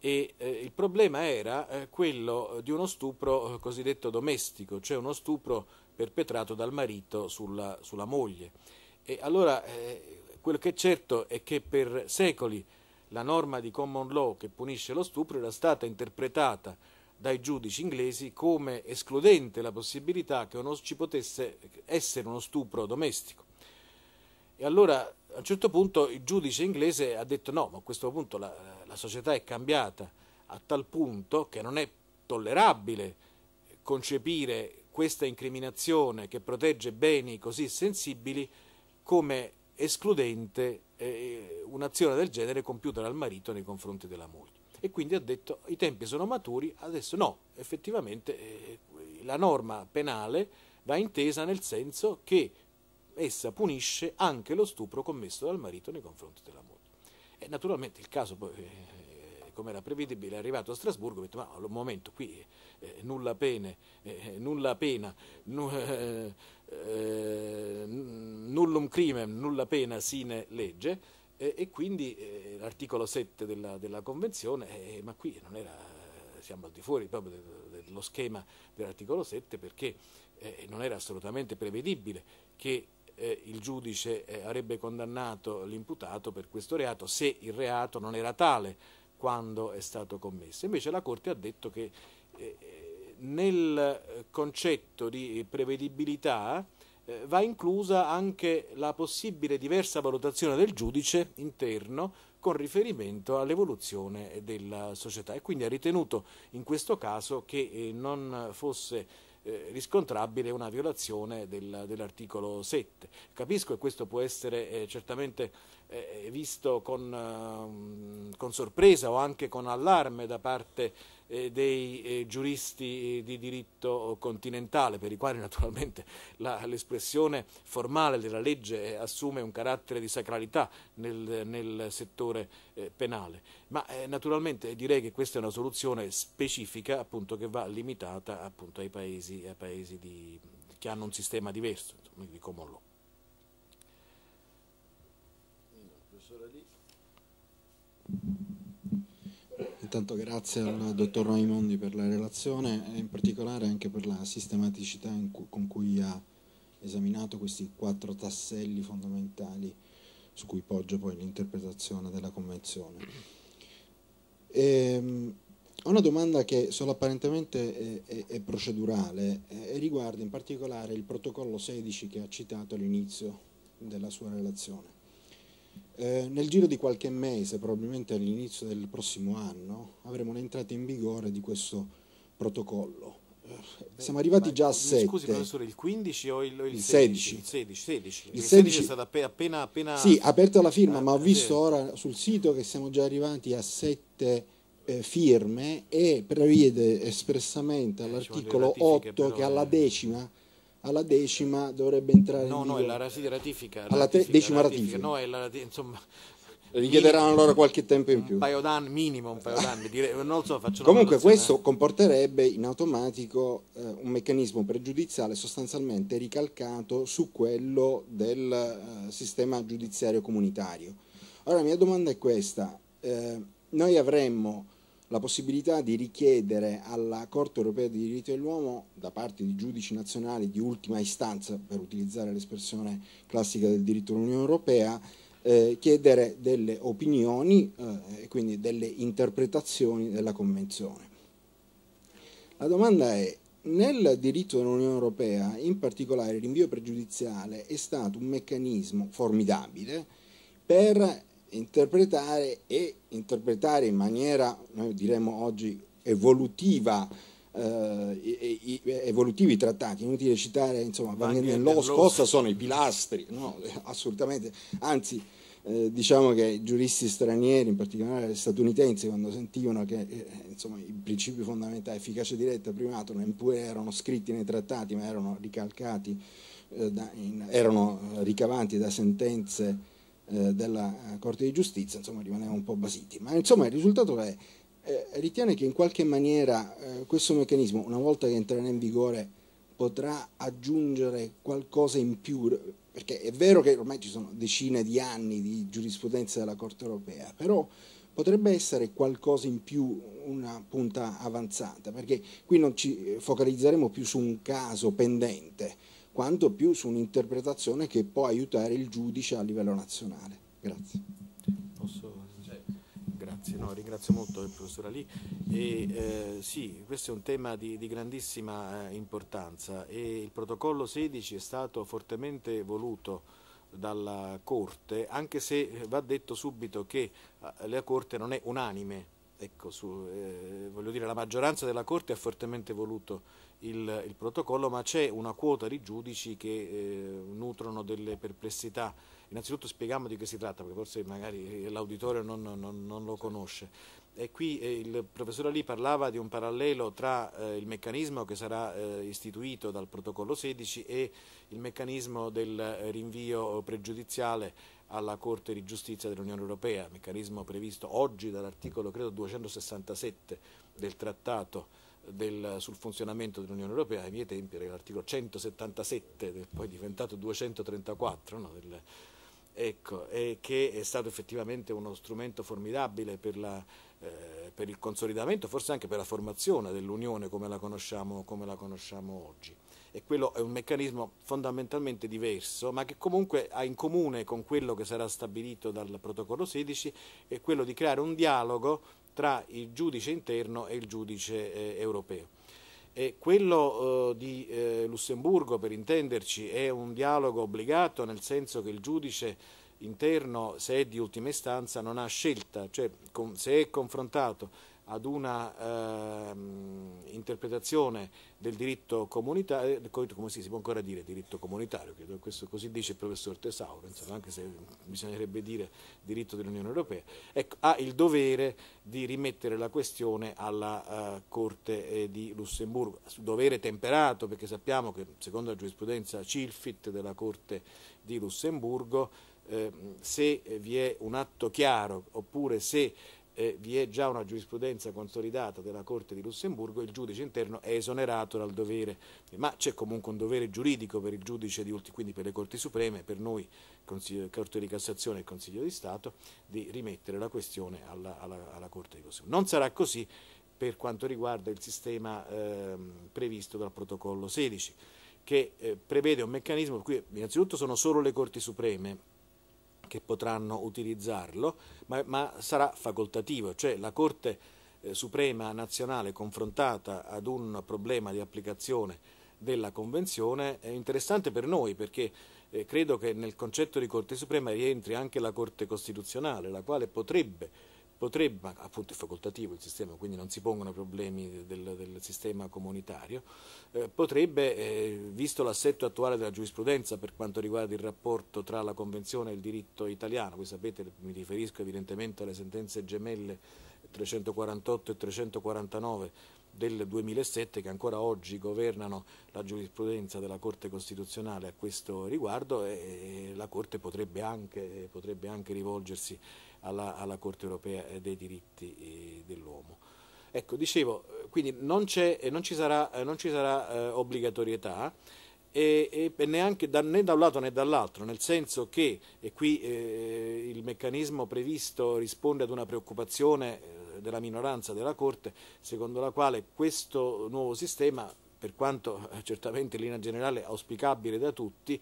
e eh, il problema era eh, quello eh, di uno stupro eh, cosiddetto domestico, cioè uno stupro perpetrato dal marito sulla, sulla moglie. E allora eh, quello che è certo è che per secoli la norma di common law che punisce lo stupro era stata interpretata dai giudici inglesi come escludente la possibilità che uno, ci potesse essere uno stupro domestico. E allora a un certo punto il giudice inglese ha detto no, ma a questo punto la, la società è cambiata a tal punto che non è tollerabile concepire questa incriminazione che protegge beni così sensibili come escludente eh, un'azione del genere compiuta dal marito nei confronti della moglie. E quindi ha detto i tempi sono maturi, adesso no, effettivamente eh, la norma penale va intesa nel senso che essa punisce anche lo stupro commesso dal marito nei confronti della moglie. E naturalmente il caso eh, come era prevedibile, è arrivato a Strasburgo, ho detto ma al momento qui eh, nulla, pene, eh, nulla pena, nu, eh, eh, nullum crimen, nulla pena sine legge, e quindi eh, l'articolo 7 della, della Convenzione, ma qui non era, siamo al di fuori proprio dello de, de, schema dell'articolo 7 perché non era assolutamente prevedibile che eh, il giudice eh, avrebbe condannato l'imputato per questo reato se il reato non era tale quando è stato commesso. Invece la Corte ha detto che eh, nel eh, concetto di prevedibilità eh, va inclusa anche la possibile diversa valutazione del giudice interno con riferimento all'evoluzione della società e quindi ha ritenuto in questo caso che eh, non fosse eh, riscontrabile una violazione del, dell'articolo 7. Capisco che questo può essere eh, certamente eh, visto con, ehm, con, sorpresa o anche con allarme da parte eh, dei eh, giuristi eh, di diritto continentale, per i quali naturalmente l'espressione formale della legge assume un carattere di sacralità nel, nel settore penale. Ma naturalmente direi che questa è una soluzione specifica appunto, che va limitata appunto, ai paesi, ai paesi di, che hanno un sistema diverso, insomma, di common law. Thank you. Intanto grazie al dottor Raimondi per la relazione e in particolare anche per la sistematicità cu con cui ha esaminato questi quattro tasselli fondamentali su cui poggia poi l'interpretazione della Convenzione. E, ehm, ho una domanda che solo apparentemente è, è, è procedurale eh, e riguarda in particolare il protocollo 16 che ha citato all'inizio della sua relazione. Eh, nel giro di qualche mese, probabilmente all'inizio del prossimo anno, avremo l'entrata in vigore di questo protocollo. Eh, Beh, Siamo arrivati già a 7. Scusi professore, il 15 o il, il, il 16? 16? Il 16, il 16 è stato appena, appena... Sì, aperta la firma, ah, ma ho eh, visto sì. ora sul sito che siamo già arrivati a 7 eh, firme e prevede espressamente all'articolo 8 però, che alla decima alla decima dovrebbe entrare no, in vigore. No, no, è la ratifica. ratifica alla ratifica, decima ratifica. ratifica. No, è la ratifica, insomma... Richiederanno loro qualche tempo in più. Un paio d'anni, minimo un paio d'anni. Dire, non so, faccio Comunque questo comporterebbe in automatico eh, un meccanismo pregiudiziale sostanzialmente ricalcato su quello del eh, sistema giudiziario comunitario. Ora allora, la mia domanda è questa. Eh, noi avremmo la possibilità di richiedere alla Corte europea dei diritti dell'uomo, da parte di giudici nazionali di ultima istanza, per utilizzare l'espressione classica del diritto dell'Unione europea, eh, chiedere delle opinioni eh, e quindi delle interpretazioni della Convenzione. La domanda è, nel diritto dell'Unione Europea, in particolare il rinvio pregiudiziale è stato un meccanismo formidabile per interpretare e interpretare in maniera, noi diremmo oggi, evolutiva eh, evolutivi trattati, inutile citare, insomma, Wagner scossa sono i pilastri, no? assolutamente, anzi eh, diciamo che i giuristi stranieri, in particolare statunitensi, quando sentivano che eh, insomma, i principi fondamentali, efficacia diretta, primato, non erano scritti nei trattati, ma erano ricalcati, eh, da, in, erano eh, ricavanti da sentenze eh, della Corte di Giustizia, insomma rimaneva un po' basiti. Ma insomma il risultato è, eh, ritiene che in qualche maniera eh, questo meccanismo, una volta che entrerà in vigore, potrà aggiungere qualcosa in più, perché è vero che ormai ci sono decine di anni di giurisprudenza della Corte europea, però potrebbe essere qualcosa in più, una punta avanzata, perché qui non ci focalizzeremo più su un caso pendente, quanto più su un'interpretazione che può aiutare il giudice a livello nazionale. Grazie. Posso? Grazie, no, ringrazio molto il professor Ali. E, eh, sì, questo è un tema di, di grandissima eh, importanza e il protocollo 16 è stato fortemente voluto dalla Corte, anche se eh, va detto subito che eh, la Corte non è unanime, ecco, su, eh, voglio dire, la maggioranza della Corte ha fortemente voluto il, il protocollo, ma c'è una quota di giudici che eh, nutrono delle perplessità. Innanzitutto spieghiamo di che si tratta, perché forse magari l'auditorio non, non, non lo conosce. E qui eh, il professore Lì parlava di un parallelo tra eh, il meccanismo che sarà eh, istituito dal protocollo 16 e il meccanismo del eh, rinvio pregiudiziale alla Corte di Giustizia dell'Unione Europea, meccanismo previsto oggi dall'articolo credo, 267 del trattato del, sul funzionamento dell'Unione Europea ai miei tempi era l'articolo 177, poi diventato 234, no, del, ecco, che è stato effettivamente uno strumento formidabile per, la, eh, per, il consolidamento, forse anche per la formazione dell'Unione come la conosciamo, come la conosciamo oggi. E quello è un meccanismo fondamentalmente diverso, ma che comunque ha in comune con quello che sarà stabilito dal protocollo 16, è quello di creare un dialogo tra il giudice interno e il giudice eh, europeo. E quello eh, di eh, Lussemburgo, per intenderci, è un dialogo obbligato, nel senso che il giudice interno, se è di ultima istanza, non ha scelta, cioè con, se è confrontato ad una eh, interpretazione del diritto comunitario, eh, come si, si può ancora dire diritto comunitario, credo, questo così dice il professor Tesauro, insomma, anche se bisognerebbe dire diritto dell'Unione Europea, ecco, ha il dovere di rimettere la questione alla uh, Corte eh, di Lussemburgo, dovere temperato perché sappiamo che secondo la giurisprudenza Cilfit della Corte di Lussemburgo eh, se vi è un atto chiaro oppure se eh, vi è già una giurisprudenza consolidata della Corte di Lussemburgo il giudice interno è esonerato dal dovere, ma c'è comunque un dovere giuridico per il giudice di ulti, quindi per le Corti Supreme, per noi Corte di Cassazione e Consiglio di Stato, di rimettere la questione alla, alla, alla Corte di Lussemburgo. Non sarà così per quanto riguarda il sistema eh, previsto dal protocollo 16, che eh, prevede un meccanismo per cui innanzitutto sono solo le Corti Supreme che potranno utilizzarlo, ma, ma sarà facoltativo, cioè la Corte eh, Suprema nazionale confrontata ad un problema di applicazione della Convenzione è interessante per noi perché eh, credo che nel concetto di Corte Suprema rientri anche la Corte Costituzionale, la quale potrebbe potrebbe, ma appunto è facoltativo il sistema, quindi non si pongono problemi del, del sistema comunitario, eh, potrebbe, eh, visto l'assetto attuale della giurisprudenza per quanto riguarda il rapporto tra la Convenzione e il diritto italiano, voi sapete, mi riferisco evidentemente alle sentenze gemelle 348 e 349 del 2007 che ancora oggi governano la giurisprudenza della Corte Costituzionale a questo riguardo e la Corte potrebbe anche, potrebbe anche rivolgersi alla, alla Corte europea eh, dei diritti eh, dell'uomo. Ecco, dicevo, eh, quindi non, non ci sarà, non ci sarà eh, obbligatorietà. E, e, neanche da, né da un lato né dall'altro, nel senso che, e qui eh, il meccanismo previsto risponde ad una preoccupazione della minoranza della Corte, secondo la quale questo nuovo sistema, per quanto certamente in linea generale auspicabile da tutti,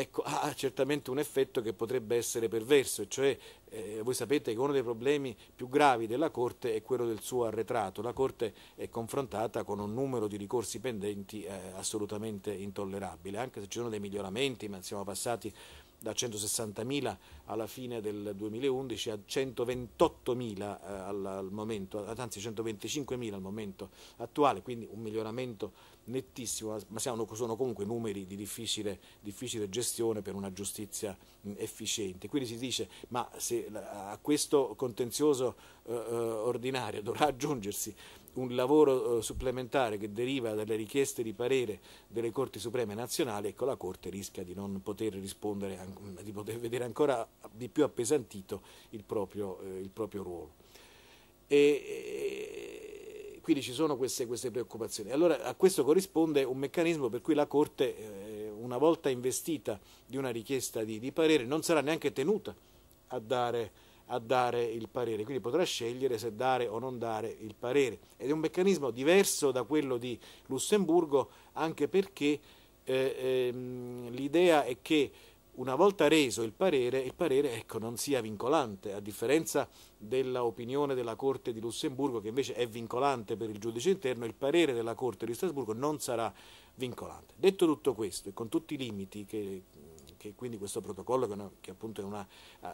ecco, ha certamente un effetto che potrebbe essere perverso, cioè eh, voi sapete che uno dei problemi più gravi della Corte è quello del suo arretrato, la Corte è confrontata con un numero di ricorsi pendenti eh, assolutamente intollerabile, anche se ci sono dei miglioramenti, ma siamo passati da 160.000 alla fine del 2011 a 128.000 eh, al, al momento, anzi 125.000 al momento attuale, quindi un miglioramento nettissimo, ma siamo, sono comunque numeri di difficile, difficile, gestione per una giustizia efficiente. Quindi si dice, ma se a questo contenzioso eh, eh ordinario dovrà aggiungersi un lavoro eh, supplementare che deriva dalle richieste di parere delle Corti Supreme nazionali, ecco la Corte rischia di non poter rispondere, di poter vedere ancora di più appesantito il proprio, eh, il proprio ruolo. E, eh, quindi ci sono queste, queste, preoccupazioni. Allora a questo corrisponde un meccanismo per cui la Corte, una volta investita di una richiesta di, di parere, non sarà neanche tenuta a dare a dare il parere, quindi potrà scegliere se dare o non dare il parere. Ed è un meccanismo diverso da quello di Lussemburgo, anche perché eh, ehm, l'idea è che una volta reso il parere, il parere ecco, non sia vincolante, a differenza dell'opinione della Corte di Lussemburgo, che invece è vincolante per il giudice interno, il parere della Corte di Strasburgo non sarà vincolante. Detto tutto questo, e con tutti i limiti che che quindi questo protocollo che, che appunto una, uh,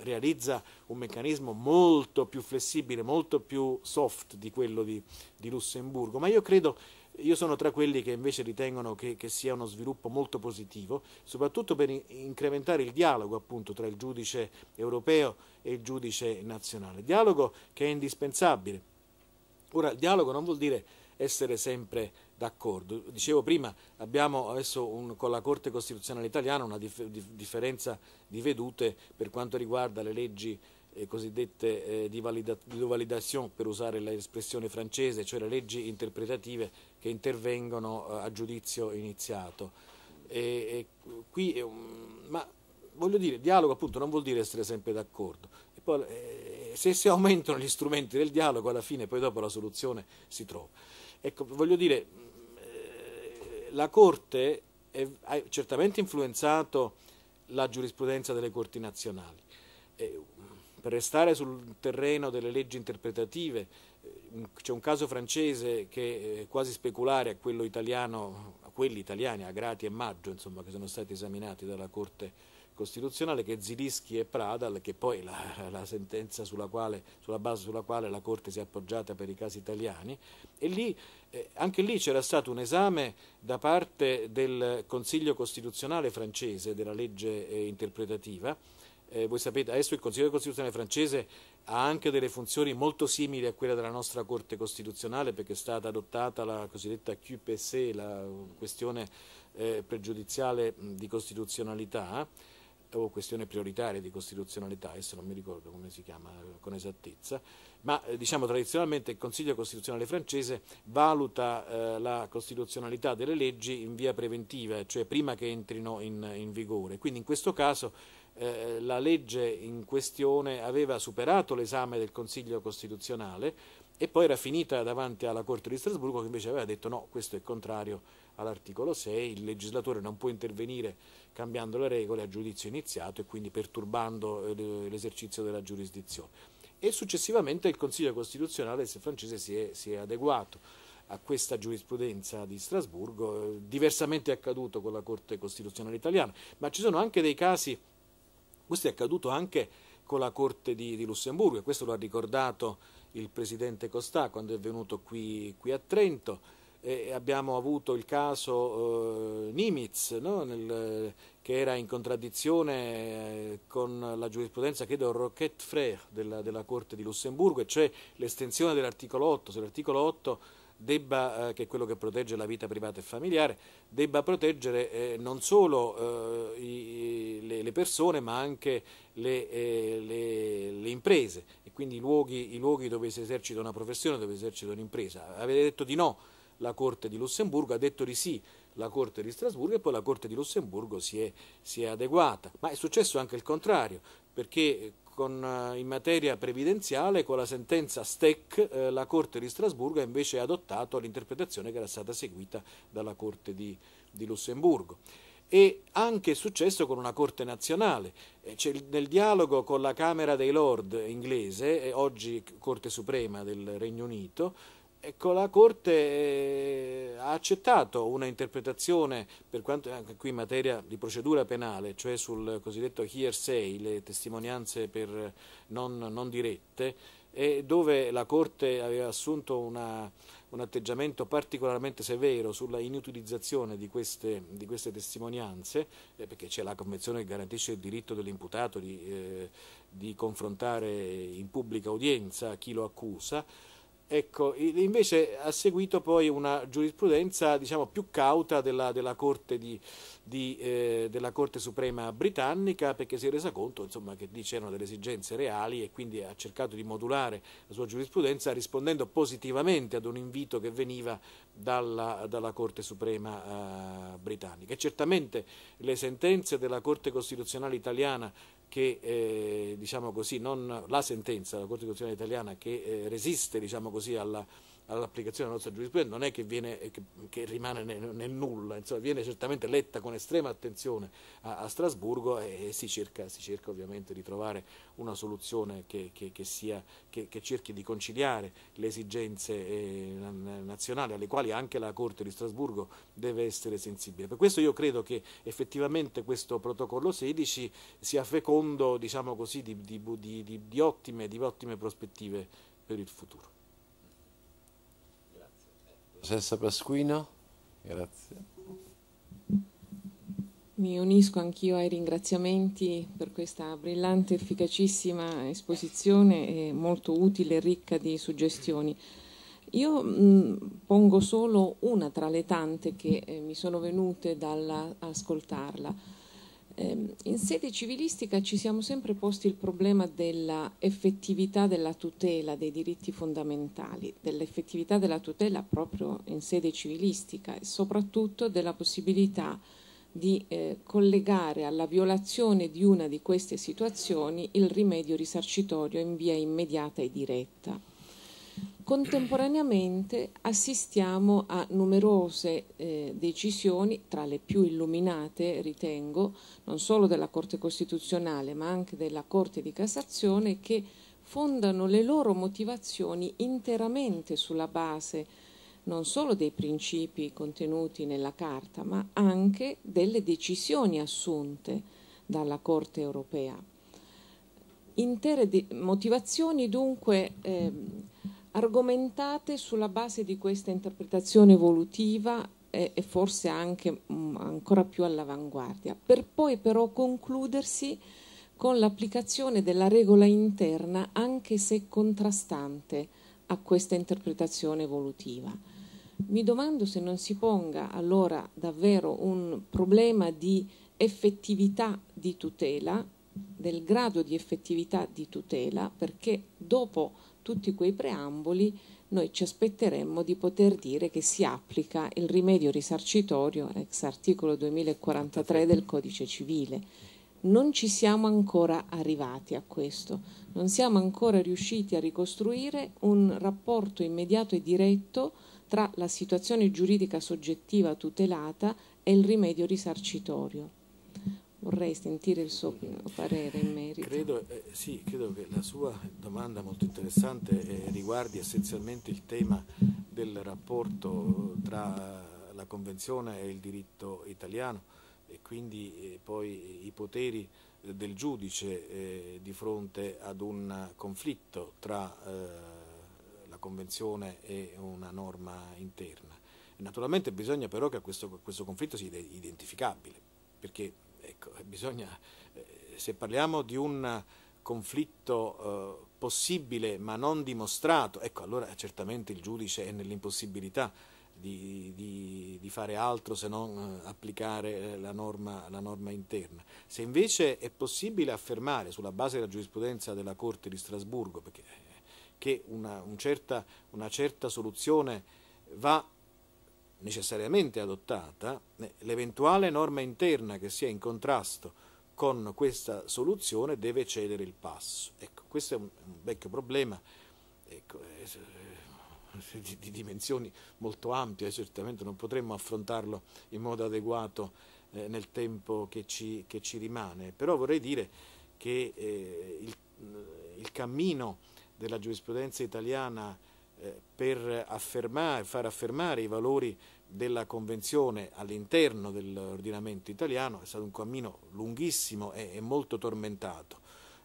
realizza un meccanismo molto più flessibile, molto più soft di quello di, di Lussemburgo, ma io credo io sono tra quelli che invece ritengono che, che, sia uno sviluppo molto positivo, soprattutto per incrementare il dialogo appunto, tra il giudice europeo e il giudice nazionale. Dialogo che è indispensabile. Ora, il dialogo non vuol dire essere sempre d'accordo. Dicevo prima, abbiamo adesso un, con la Corte Costituzionale italiana una dif differenza di vedute per quanto riguarda le leggi eh, cosiddette eh, di, valida di validation, per usare l'espressione francese, cioè le leggi interpretative che intervengono eh, a giudizio iniziato. E, e qui, è ma voglio dire, dialogo appunto non vuol dire essere sempre d'accordo. Eh, se si aumentano gli strumenti del dialogo, alla fine poi dopo la soluzione si trova. Ecco, voglio dire, la Corte è, ha certamente influenzato la giurisprudenza delle Corti nazionali. Eh, per restare sul terreno delle leggi interpretative, eh, c'è un caso francese che è quasi speculare a, italiano, a quelli italiani, a Grati e Maggio, insomma, che sono stati esaminati dalla Corte Costituzionale che Zilischi e Pradal, che poi la, la sentenza sulla, quale, sulla, base sulla quale la Corte si è appoggiata per i casi italiani, e lì, eh, anche lì c'era stato un esame da parte del Consiglio Costituzionale francese della legge eh, interpretativa. Eh, voi sapete, adesso il Consiglio Costituzionale francese ha anche delle funzioni molto simili a quelle della nostra Corte Costituzionale perché è stata adottata la cosiddetta QPC, la questione eh, pregiudiziale di costituzionalità o questione prioritaria di costituzionalità, adesso non mi ricordo come si chiama con esattezza, ma eh, diciamo tradizionalmente il Consiglio Costituzionale francese valuta eh, la costituzionalità delle leggi in via preventiva, cioè prima che entrino in, in vigore. Quindi in questo caso eh, la legge in questione aveva superato l'esame del Consiglio Costituzionale, e poi era finita davanti alla Corte di Strasburgo che invece aveva detto no, questo è contrario all'articolo 6, il legislatore non può intervenire cambiando le regole a giudizio iniziato e quindi perturbando eh, l'esercizio della giurisdizione. E successivamente il Consiglio Costituzionale francese si è, si è adeguato a questa giurisprudenza di Strasburgo, eh, diversamente è accaduto con la Corte Costituzionale italiana, ma ci sono anche dei casi, questo è accaduto anche con la Corte di, di Lussemburgo e questo lo ha ricordato il Presidente Costà quando è venuto qui, qui a Trento. E abbiamo avuto il caso eh, Nimitz, no? Nel, che era in contraddizione eh, con la giurisprudenza, credo, Roquette Frère della, della, Corte di Lussemburgo, cioè l'estensione dell'articolo 8, se l'articolo 8 debba, eh, che è quello che protegge la vita privata e familiare, debba proteggere eh, non solo eh, i, le, le, persone ma anche le, eh, le, le imprese quindi i luoghi, i luoghi dove si esercita una professione, dove si esercita un'impresa. Avete detto di no la Corte di Lussemburgo, ha detto di sì la Corte di Strasburgo e poi la Corte di Lussemburgo si è, si è adeguata. Ma è successo anche il contrario, perché eh, con, eh, in materia previdenziale, con la sentenza STEC, eh, la Corte di Strasburgo ha invece adottato l'interpretazione che era stata seguita dalla Corte di, di Lussemburgo e anche è successo con una corte nazionale. Eh, il, nel dialogo con la Camera dei Lord inglese, eh, oggi Corte Suprema del Regno Unito, Ecco, la Corte eh, ha accettato una interpretazione, per quanto anche qui in materia di procedura penale, cioè sul cosiddetto hearsay, le testimonianze per non, non dirette, eh, dove la Corte aveva assunto una, un atteggiamento particolarmente severo sulla inutilizzazione di queste, di queste testimonianze, eh, perché c'è la Convenzione che garantisce il diritto dell'imputato di, eh, di confrontare in pubblica udienza chi lo accusa, Ecco, invece ha seguito poi una giurisprudenza diciamo, più cauta della, della, corte di, di, eh, della, corte Suprema britannica perché si è resa conto insomma, che lì c'erano delle esigenze reali e quindi ha cercato di modulare la sua giurisprudenza rispondendo positivamente ad un invito che veniva dalla, dalla Corte Suprema eh, britannica. E certamente le sentenze della Corte Costituzionale italiana che eh, diciamo così, non, la sentenza della Corte Costituzionale italiana che eh, resiste diciamo così, alla all'applicazione della nostra giurisprudenza non è che, viene, eh, che, che rimane nel, nel nulla, insomma, viene certamente letta con estrema attenzione a, a Strasburgo e, e si, cerca, si, cerca, ovviamente di trovare una soluzione che, sia, che cerchi di conciliare le esigenze eh, nazionali alle quali anche la Corte di Strasburgo deve essere sensibile. Per questo io credo che effettivamente questo protocollo 16 sia fecondo diciamo così, di, di, di, di ottime, ottime prospettive per il futuro. Senza Pasquino, grazie. Mi unisco anch'io ai ringraziamenti per questa brillante, efficacissima esposizione e molto utile e ricca di suggestioni. Io mh, mm, pongo solo una tra le tante che eh, mi sono venute dall'ascoltarla Ehm, in sede civilistica ci siamo sempre posti il problema dell'effettività della tutela dei diritti fondamentali, dell'effettività della tutela proprio in sede civilistica e soprattutto della possibilità di eh, collegare alla violazione di una di queste situazioni il rimedio risarcitorio in via immediata e diretta. Contemporaneamente assistiamo a numerose eh, decisioni, tra le più illuminate ritengo, non solo della Corte Costituzionale ma anche della Corte di Cassazione, che fondano le loro motivazioni interamente sulla base non solo dei principi contenuti nella Carta ma anche delle decisioni assunte dalla Corte europea. Intere motivazioni dunque. Eh, argomentate sulla base di questa interpretazione evolutiva e, e forse anche mh, mm, ancora più all'avanguardia, per poi però concludersi con l'applicazione della regola interna anche se contrastante a questa interpretazione evolutiva. Mi domando se non si ponga allora davvero un problema di effettività di tutela, del grado di effettività di tutela, perché dopo tutti quei preamboli, noi ci aspetteremmo di poter dire che si applica il rimedio risarcitorio ex articolo 2043 del codice civile. Non ci siamo ancora arrivati a questo, non siamo ancora riusciti a ricostruire un rapporto immediato e diretto tra la situazione giuridica soggettiva tutelata e il rimedio risarcitorio. Vorrei sentire il suo parere in merito. Credo, eh, sì, credo che la sua domanda molto interessante eh, riguardi essenzialmente il tema del rapporto tra la Convenzione e il diritto italiano e quindi eh, poi i poteri eh, del giudice eh, di fronte ad un conflitto tra eh, la Convenzione e una norma interna. Naturalmente bisogna però che questo, questo conflitto sia identificabile perché Ecco, bisogna, eh, se parliamo di un conflitto eh, possibile ma non dimostrato, ecco, allora certamente il giudice è nell'impossibilità di, di, di, fare altro se non eh, applicare eh, la norma, la norma, interna. Se invece è possibile affermare, sulla base della giurisprudenza della Corte di Strasburgo, perché, che una, un certa, una certa soluzione va necessariamente adottata, eh, l'eventuale norma interna che sia in contrasto con questa soluzione deve cedere il passo. Ecco, questo è un, vecchio problema ecco, eh, di, di, dimensioni molto ampie, eh, certamente non potremmo affrontarlo in modo adeguato eh, nel tempo che ci, che ci, rimane, però vorrei dire che eh, il, il, cammino della giurisprudenza italiana eh, per affermare, far affermare i valori della Convenzione all'interno dell'ordinamento italiano è stato un cammino lunghissimo e, molto tormentato.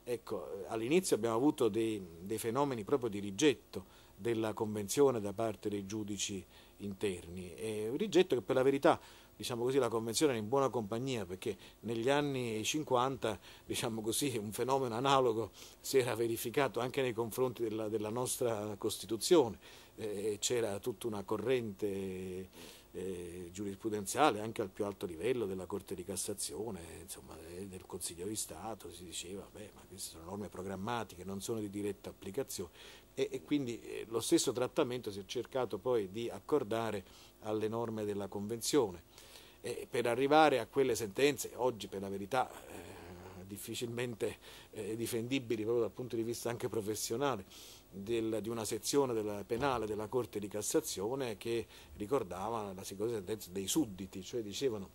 Ecco, eh, all'inizio abbiamo avuto dei, dei, fenomeni proprio di rigetto della Convenzione da parte dei giudici interni, e un rigetto che per la verità diciamo così, la Convenzione era in buona compagnia perché negli anni 50 diciamo così, un fenomeno analogo si era verificato anche nei confronti della, della nostra Costituzione, eh, c'era tutta una corrente eh, giurisprudenziale anche al più alto livello della Corte di Cassazione, insomma, eh, del Consiglio di Stato, si diceva beh, ma queste sono norme programmatiche, non sono di diretta applicazione e, quindi eh, lo stesso trattamento si è cercato poi di accordare alle norme della Convenzione. E per arrivare a quelle sentenze, oggi per la verità eh, difficilmente eh, difendibili proprio dal punto di vista anche professionale, del, di una sezione della penale della Corte di Cassazione che ricordava la seconda sentenza dei sudditi, cioè dicevano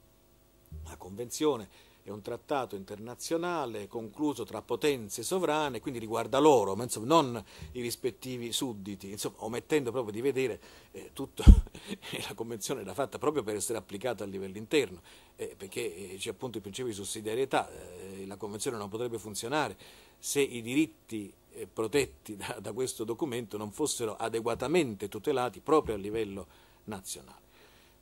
la Convenzione è un trattato internazionale concluso tra potenze sovrane, quindi riguarda loro, ma insomma, non i rispettivi sudditi, insomma, omettendo proprio di vedere eh, tutto, la Convenzione era fatta proprio per essere applicata a livello interno, eh, perché eh, c'è appunto il principio di sussidiarietà, eh, la Convenzione non potrebbe funzionare se i diritti eh, protetti da, da questo documento non fossero adeguatamente tutelati proprio a livello nazionale.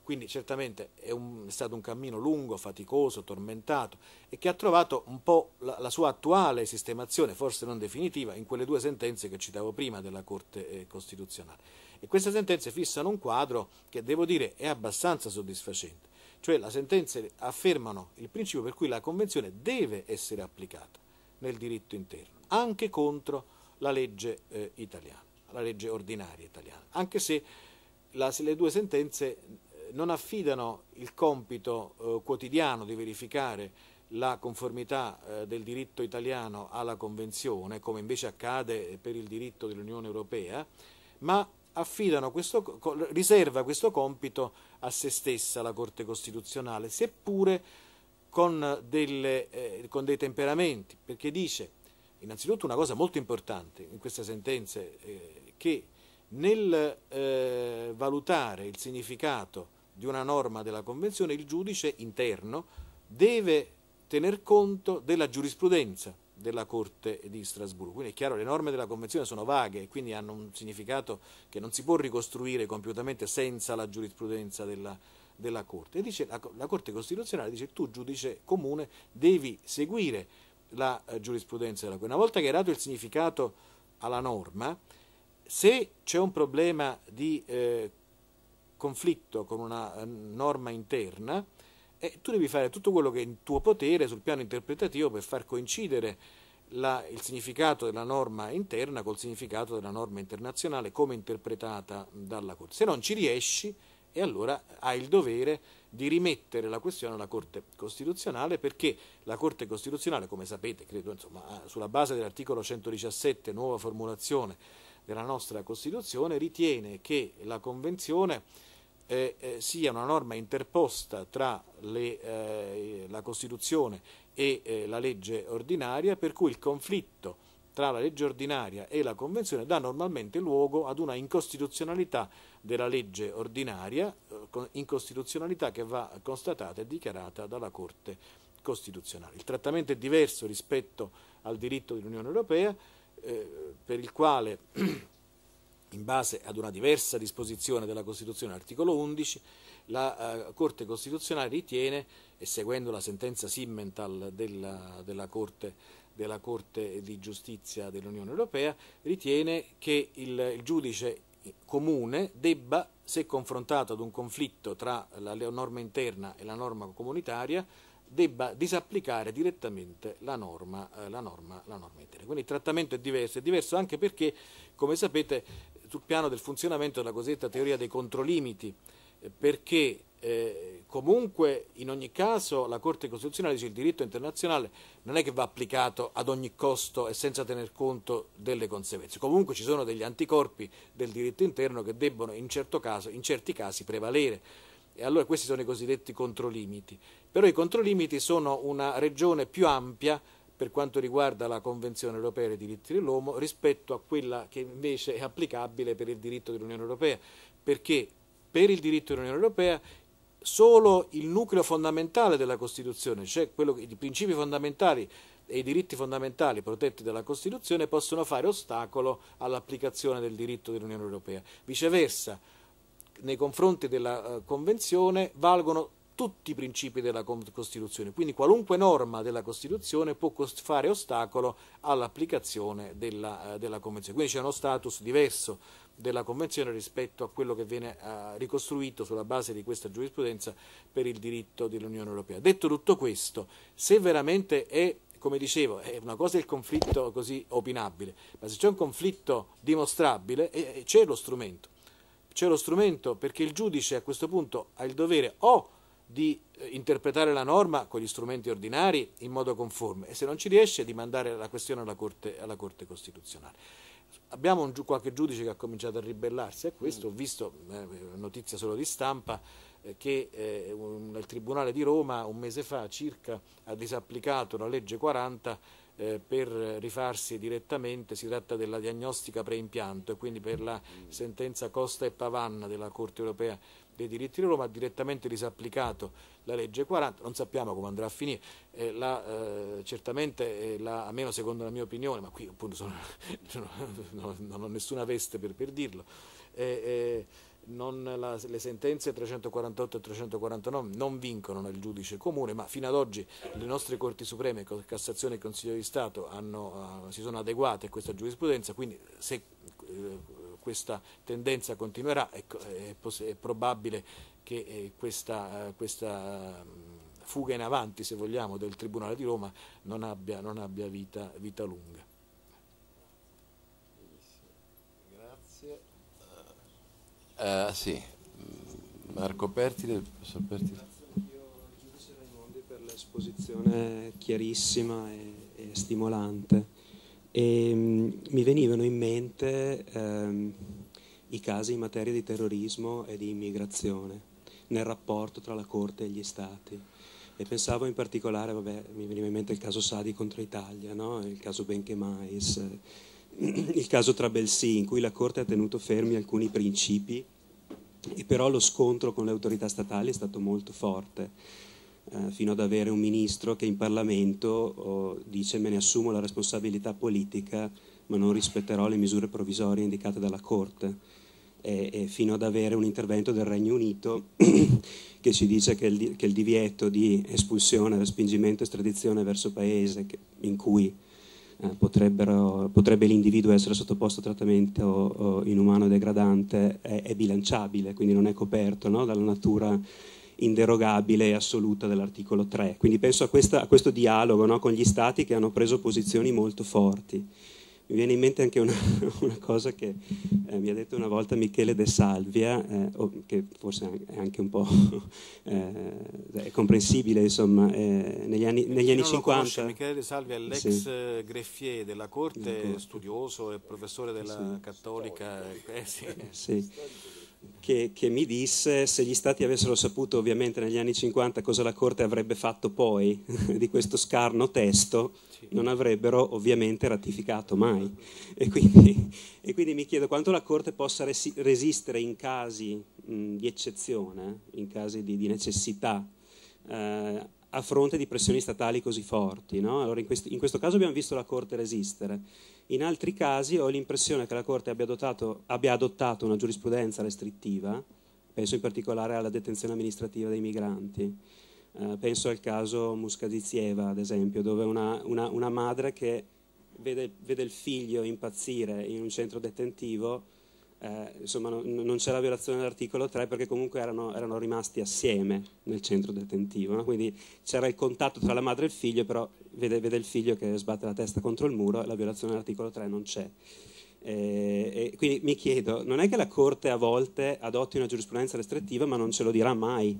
Quindi certamente è, un, è, stato un cammino lungo, faticoso, tormentato e che ha trovato un po' la, la, sua attuale sistemazione, forse non definitiva, in quelle due sentenze che citavo prima della Corte eh, Costituzionale. E queste sentenze fissano un quadro che devo dire è abbastanza soddisfacente, cioè le sentenze affermano il principio per cui la Convenzione deve essere applicata nel diritto interno, anche contro la legge eh, italiana, la legge ordinaria italiana, anche se la, le due sentenze non affidano il compito eh, quotidiano di verificare la conformità eh, del diritto italiano alla Convenzione, come invece accade per il diritto dell'Unione Europea, ma questo, riserva questo compito a se stessa la Corte Costituzionale, seppure con, delle, eh, con dei temperamenti, perché dice innanzitutto una cosa molto importante in queste sentenze, eh, che nel eh, valutare il significato di una norma della Convenzione, il giudice interno deve tener conto della giurisprudenza della Corte di Strasburgo. Quindi è chiaro, le norme della Convenzione sono vaghe e quindi hanno un significato che non si può ricostruire compiutamente senza la giurisprudenza della, della Corte. E dice, la, la, Corte Costituzionale dice che tu, giudice comune, devi seguire la eh, giurisprudenza della Corte. Una volta che hai dato il significato alla norma, se c'è un problema di eh, conflitto con una eh, norma interna e tu devi fare tutto quello che è in tuo potere sul piano interpretativo per far coincidere la, il significato della norma interna col significato della norma internazionale come interpretata dalla Corte. Se non ci riesci, e allora hai il dovere di rimettere la questione alla Corte Costituzionale perché la Corte Costituzionale, come sapete, credo, insomma, sulla base dell'articolo 117, nuova formulazione della nostra Costituzione, ritiene che la Convenzione eh, sia una norma interposta tra le, eh, la Costituzione e eh, la legge ordinaria, per cui il conflitto tra la legge ordinaria e la Convenzione dà normalmente luogo ad una incostituzionalità della legge ordinaria, eh, incostituzionalità che va constatata e dichiarata dalla Corte Costituzionale. Il trattamento è diverso rispetto al diritto dell'Unione Europea, eh, per il quale in base ad una diversa disposizione della Costituzione, articolo 11, la eh, Corte Costituzionale ritiene, e seguendo la sentenza Simmental della, della, Corte, della Corte, di Giustizia dell'Unione Europea, ritiene che il, il giudice comune debba, se confrontato ad un conflitto tra la norma interna e la norma comunitaria, debba disapplicare direttamente la norma, eh, la norma, la norma interna. Quindi il trattamento è diverso, è diverso anche perché, come sapete, sul piano del funzionamento della cosiddetta teoria dei controlimiti, eh, perché eh, comunque in ogni caso la Corte Costituzionale dice che il diritto internazionale non è che va applicato ad ogni costo e senza tener conto delle conseguenze. Comunque ci sono degli anticorpi del diritto interno che debbono in, certo caso, in certi casi prevalere. E allora questi sono i cosiddetti controlimiti. Però i controlimiti sono una regione più ampia per quanto riguarda la Convenzione europea dei diritti dell'uomo rispetto a quella che invece è applicabile per il diritto dell'Unione europea, perché per il diritto dell'Unione europea solo il nucleo fondamentale della Costituzione, cioè quello, i principi fondamentali e i diritti fondamentali protetti dalla Costituzione possono fare ostacolo all'applicazione del diritto dell'Unione Europea. Viceversa, nei confronti della eh, Convenzione valgono tutti i principi della Costituzione, quindi qualunque norma della Costituzione può fare ostacolo all'applicazione della, eh, della Convenzione. Quindi c'è uno status diverso della Convenzione rispetto a quello che viene uh, ricostruito sulla base di questa giurisprudenza per il diritto dell'Unione Europea. Detto tutto questo, se veramente è, come dicevo, è una cosa il conflitto così opinabile, ma se c'è un conflitto dimostrabile, eh, eh c'è lo strumento. C'è lo strumento perché il giudice a questo punto ha il dovere o di eh, interpretare la norma con gli strumenti ordinari in modo conforme e se non ci riesce di mandare la questione alla Corte, alla corte Costituzionale. Abbiamo un, qualche giudice che ha cominciato a ribellarsi a questo, ho visto eh, notizia solo di stampa eh, che eh, un, il Tribunale di Roma un mese fa circa ha disapplicato la legge 40 eh, per rifarsi direttamente, si tratta della diagnostica preimpianto e quindi per la sentenza Costa e Pavanna della Corte Europea dei diritti di Roma ha direttamente disapplicato la legge 40, non sappiamo come andrà a finire, eh, la, eh, certamente eh, la, almeno secondo la mia opinione, ma qui appunto sono, non, ho nessuna veste per, per dirlo, eh, eh, la, le sentenze 348 e 349 non vincono nel giudice comune, ma fino ad oggi le nostre Corti Supreme, Cassazione e Consiglio di Stato hanno, ah, si sono adeguate a questa giurisprudenza, quindi se eh, questa tendenza continuerà, ecco, è, è, è probabile che eh, questa, eh, questa, mm, fuga in avanti, se vogliamo, del Tribunale di Roma non abbia, non abbia vita, vita lunga. Grazie. Uh, sì, mm, Marco Pertile, professor Pertile. Ringrazio il giudice Raimondi per l'esposizione chiarissima e, e stimolante e mm, mi venivano in mente ehm, i casi in materia di terrorismo e di immigrazione nel rapporto tra la Corte e gli Stati. E pensavo in particolare, vabbè, mi veniva in mente il caso Sadi contro Italia, no? il caso Benchemais, il caso Trabelsi, in cui la Corte ha tenuto fermi alcuni principi e però lo scontro con le autorità statali è stato molto forte eh, fino ad avere un ministro che in Parlamento oh, dice me ne assumo la responsabilità politica ma non rispetterò le misure provvisorie indicate dalla Corte. E, e fino ad avere un intervento del Regno Unito che ci dice che il, che il, divieto di espulsione, respingimento e estradizione verso paese in cui eh, potrebbe l'individuo essere sottoposto a trattamento oh, inumano e degradante è, è, bilanciabile, quindi non è coperto no, dalla natura inderogabile e assoluta dell'articolo 3. Quindi penso a, questa, a questo dialogo no, con gli stati che hanno preso posizioni molto forti. Mi viene in mente anche una, una cosa che eh, mi ha detto una volta Michele De Salvia, eh, eh che forse è anche un po' eh, comprensibile, insomma, eh, negli anni, eh, negli anni 50. Conosce, Michele De Salvia è l'ex sì. greffier della corte, studioso e professore della sì. Cattolica. Sì che, che, mi disse se gli stati avessero saputo ovviamente negli anni 50 cosa la Corte avrebbe fatto poi di questo scarno testo, non avrebbero ovviamente ratificato mai. E quindi, e quindi mi chiedo quanto la Corte possa resi- resistere in casi mh, di eccezione, in casi di, di necessità. Eh, a fronte di pressioni statali così forti. No? Allora in, quest- in questo caso abbiamo visto la Corte resistere, in altri casi ho l'impressione che la Corte abbia, adottato, abbia adottato una giurisprudenza restrittiva, penso in particolare alla detenzione amministrativa dei migranti, Uh, penso al caso Muscadizieva, ad esempio, dove una, una, una madre che vede, vede, il figlio impazzire in un centro detentivo eh, insomma no, non c'era violazione dell'articolo 3 perché comunque erano, erano, rimasti assieme nel centro detentivo, no? quindi c'era il contatto tra la madre e il figlio, però vede, vede, il figlio che sbatte la testa contro il muro e la violazione dell'articolo 3 non c'è. E, eh, e quindi mi chiedo, non è che la Corte a volte adotti una giurisprudenza restrittiva ma non ce lo dirà mai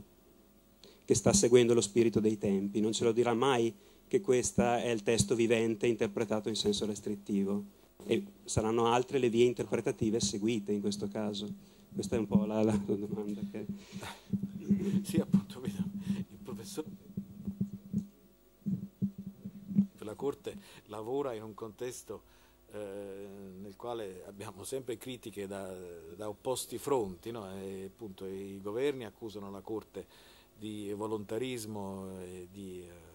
che sta seguendo lo spirito dei tempi, non ce lo dirà mai che questo è il testo vivente interpretato in senso restrittivo e saranno altre le vie interpretative seguite in questo caso. Questa è un po' la, la domanda che... Sì, appunto, il professore la Corte lavora in un contesto eh, nel quale abbiamo sempre critiche da, da opposti fronti, no? e, appunto, i governi accusano la Corte di volontarismo e di... Eh,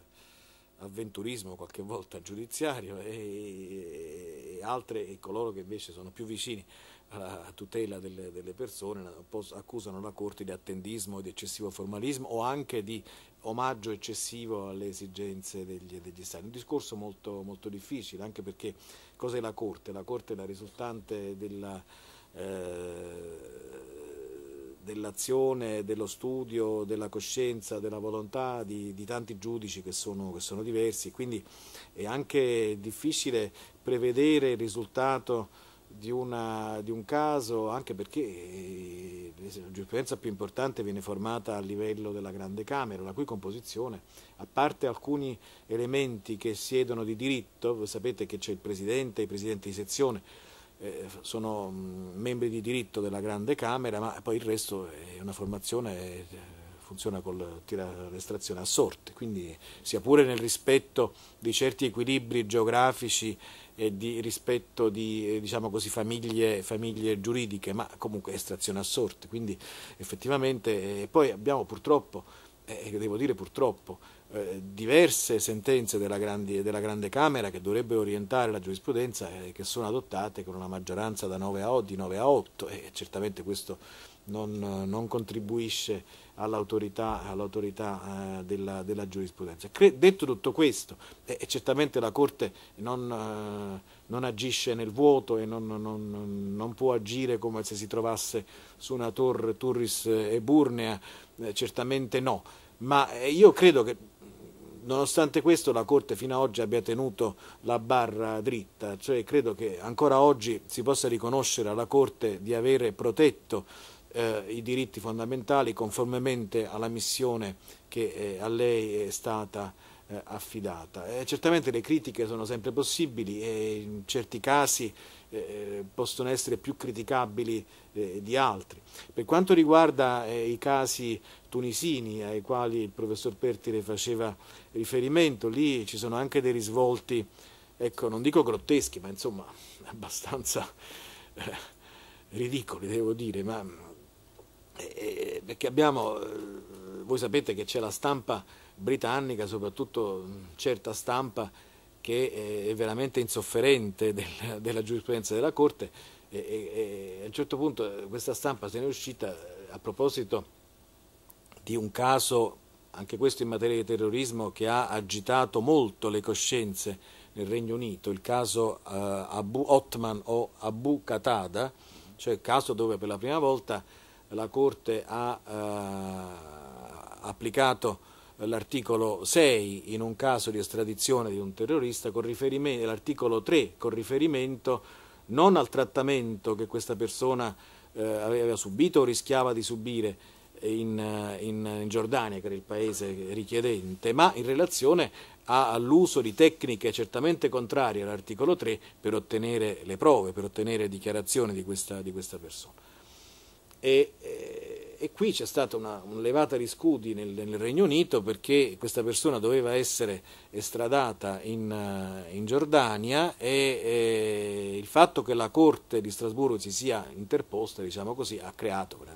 avventurismo, qualche volta giudiziario e, e altre e coloro che invece sono più vicini alla tutela delle, delle, persone accusano la Corte di attendismo, di eccessivo formalismo o anche di omaggio eccessivo alle esigenze degli, degli Stati. Un discorso molto, molto difficile anche perché cos'è la Corte? La Corte è la risultante della... Eh, dell'azione, dello studio, della coscienza, della volontà di, di tanti giudici che sono, che sono, diversi, quindi è anche difficile prevedere il risultato di, una, di un caso, anche perché eh, la giurisprudenza più importante viene formata a livello della Grande Camera, la cui composizione, a parte alcuni elementi che siedono di diritto, sapete che c'è il Presidente, i Presidenti di sezione, eh, sono mm, membri di diritto della grande Camera, ma poi il resto è una formazione, che eh, funziona con l'estrazione a sorte, quindi sia pure nel rispetto di certi equilibri geografici e di rispetto di eh, diciamo così, famiglie, famiglie, giuridiche, ma comunque estrazione a sorte, quindi effettivamente poi abbiamo purtroppo, eh, devo dire purtroppo, eh, diverse sentenze della, grandi, della, Grande Camera che dovrebbero orientare la giurisprudenza eh, che sono adottate con una maggioranza da 9 a 8, di 9 a 8 e certamente questo non, non contribuisce all'autorità, all eh, della, della, giurisprudenza. detto tutto questo, certamente la Corte non eh, non agisce nel vuoto e non, non, non, può agire come se si trovasse su una torre Turris e Burnea, certamente no, ma io credo che Nonostante questo la Corte fino ad oggi abbia tenuto la barra dritta, cioè credo che ancora oggi si possa riconoscere alla Corte di avere protetto eh, i diritti fondamentali conformemente alla missione che eh, a lei è stata eh, affidata. Eh, certamente le critiche sono sempre possibili e in certi casi eh, possono essere più criticabili eh, di altri. Per quanto riguarda i casi tunisini ai quali il professor Pertile faceva riferimento, lì ci sono anche dei risvolti, ecco, non dico grotteschi, ma insomma abbastanza eh, ridicoli, devo dire, ma, eh, eh, perché abbiamo, eh, voi sapete che c'è la stampa britannica, soprattutto certa stampa che eh, è veramente insofferente della, della giurisprudenza della Corte e, e, e a un certo punto eh, questa stampa se ne è uscita a proposito di un caso anche questo in materia di terrorismo che ha agitato molto le coscienze nel Regno Unito, il caso eh, Abu Ottman o Abu Qatada, cioè il caso dove per la prima volta la Corte ha eh, applicato l'articolo 6 in un caso di estradizione di un terrorista, l'articolo 3 con riferimento non al trattamento che questa persona eh, aveva subito o rischiava di subire, in, in, in Giordania, che era il paese richiedente, ma in relazione all'uso di tecniche certamente contrarie all'articolo 3 per ottenere le prove, per ottenere dichiarazioni di questa, di questa persona. E, eh, e, qui c'è stata una, una levata di scudi nel, nel, Regno Unito perché questa persona doveva essere estradata in, eh, in Giordania e, e, il fatto che la Corte di Strasburgo si sia interposta, diciamo così, ha creato una,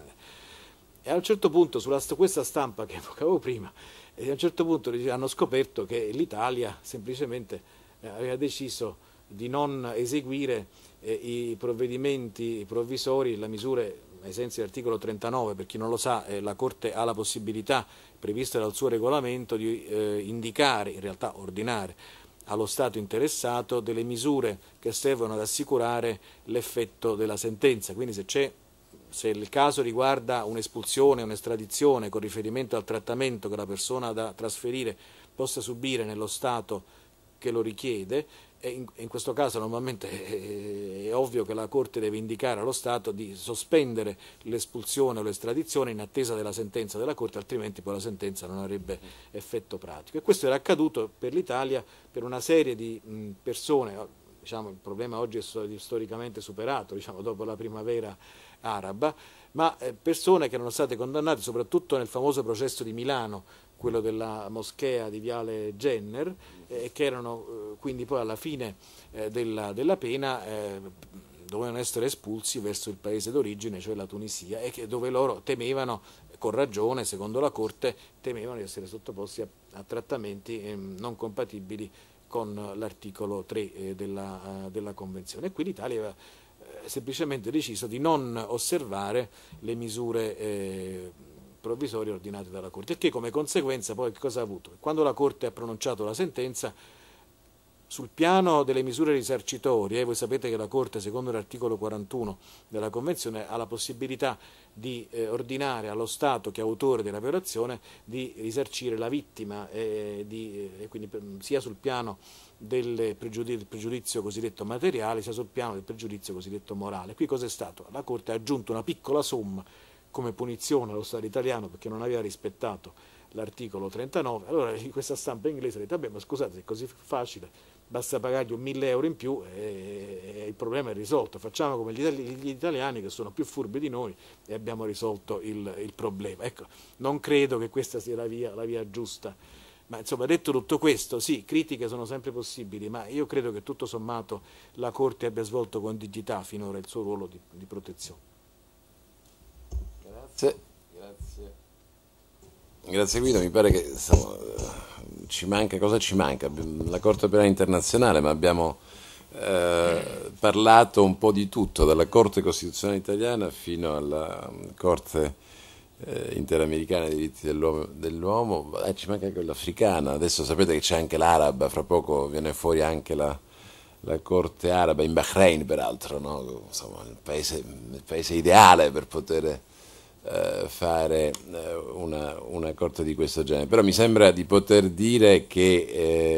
e a un certo punto, sulla, questa stampa che evocavo prima, a un certo punto hanno scoperto che l'Italia semplicemente eh, aveva deciso di non eseguire eh, i provvedimenti provvisori, le misure ai sensi dell'articolo 39, per chi non lo sa, eh, la Corte ha la possibilità, prevista dal suo regolamento, di indicare, in realtà ordinare, allo Stato interessato delle misure che servono ad assicurare l'effetto della sentenza. Quindi se c'è se il caso riguarda un'espulsione, un'estradizione con riferimento al trattamento che la persona da trasferire possa subire nello Stato che lo richiede, in, in, questo caso normalmente è, è, ovvio che la Corte deve indicare allo Stato di sospendere l'espulsione o l'estradizione in attesa della sentenza della Corte, altrimenti poi la sentenza non avrebbe effetto pratico. E questo era accaduto per l'Italia per una serie di mh, persone, diciamo, il problema oggi è storicamente superato, diciamo, dopo la primavera araba, ma eh, persone che erano state condannate soprattutto nel famoso processo di Milano, quello della moschea di Viale Jenner, e eh, che erano eh, quindi poi alla fine della, della, pena dovevano essere espulsi verso il paese d'origine, cioè la Tunisia, e dove loro temevano, con ragione, secondo la Corte, temevano di essere sottoposti a, a trattamenti ehm, non compatibili con l'articolo 3 della, della, Convenzione. E qui l'Italia aveva eh, semplicemente deciso di non osservare le misure eh, provvisorie ordinate dalla Corte e che come conseguenza poi che cosa ha avuto? Quando la Corte ha pronunciato la sentenza sul piano delle misure risarcitorie, voi sapete che la Corte, secondo l'articolo 41 della Convenzione, ha la possibilità di eh, ordinare allo Stato che è autore della violazione di risarcire la vittima, e eh, di, eh, e quindi mm, sia sul piano del pregiudizio cosiddetto materiale, sia sul piano del pregiudizio cosiddetto morale. Qui cos'è stato? La Corte ha aggiunto una piccola somma come punizione allo Stato italiano perché non aveva rispettato l'articolo 39. Allora questa stampa inglese ha detto, vabbè ma scusate, è così facile basta pagargli un mille euro in più e, il problema è risolto. Facciamo come gli, italiani che sono più furbi di noi e abbiamo risolto il, il problema. Ecco, non credo che questa sia la via, la via giusta. Ma insomma, detto tutto questo, sì, critiche sono sempre possibili, ma io credo che tutto sommato la Corte abbia svolto con dignità finora il suo ruolo di, di protezione. Grazie. Grazie. Grazie Guido, mi pare che insomma, ci manca, cosa ci manca? La Corte Penale Internazionale, ma abbiamo eh, parlato un po' di tutto, dalla Corte Costituzionale Italiana fino alla mm, Corte eh, Interamericana dei diritti dell'uomo, dell'uomo. Eh, ci manca anche l'africana, adesso sapete che c'è anche l'araba, fra poco viene fuori anche la, la Corte Araba, in Bahrain peraltro, no? Insomma, il, paese, il paese ideale per poter eh, fare eh, una, una, corte di questo genere, però mi sembra di poter dire che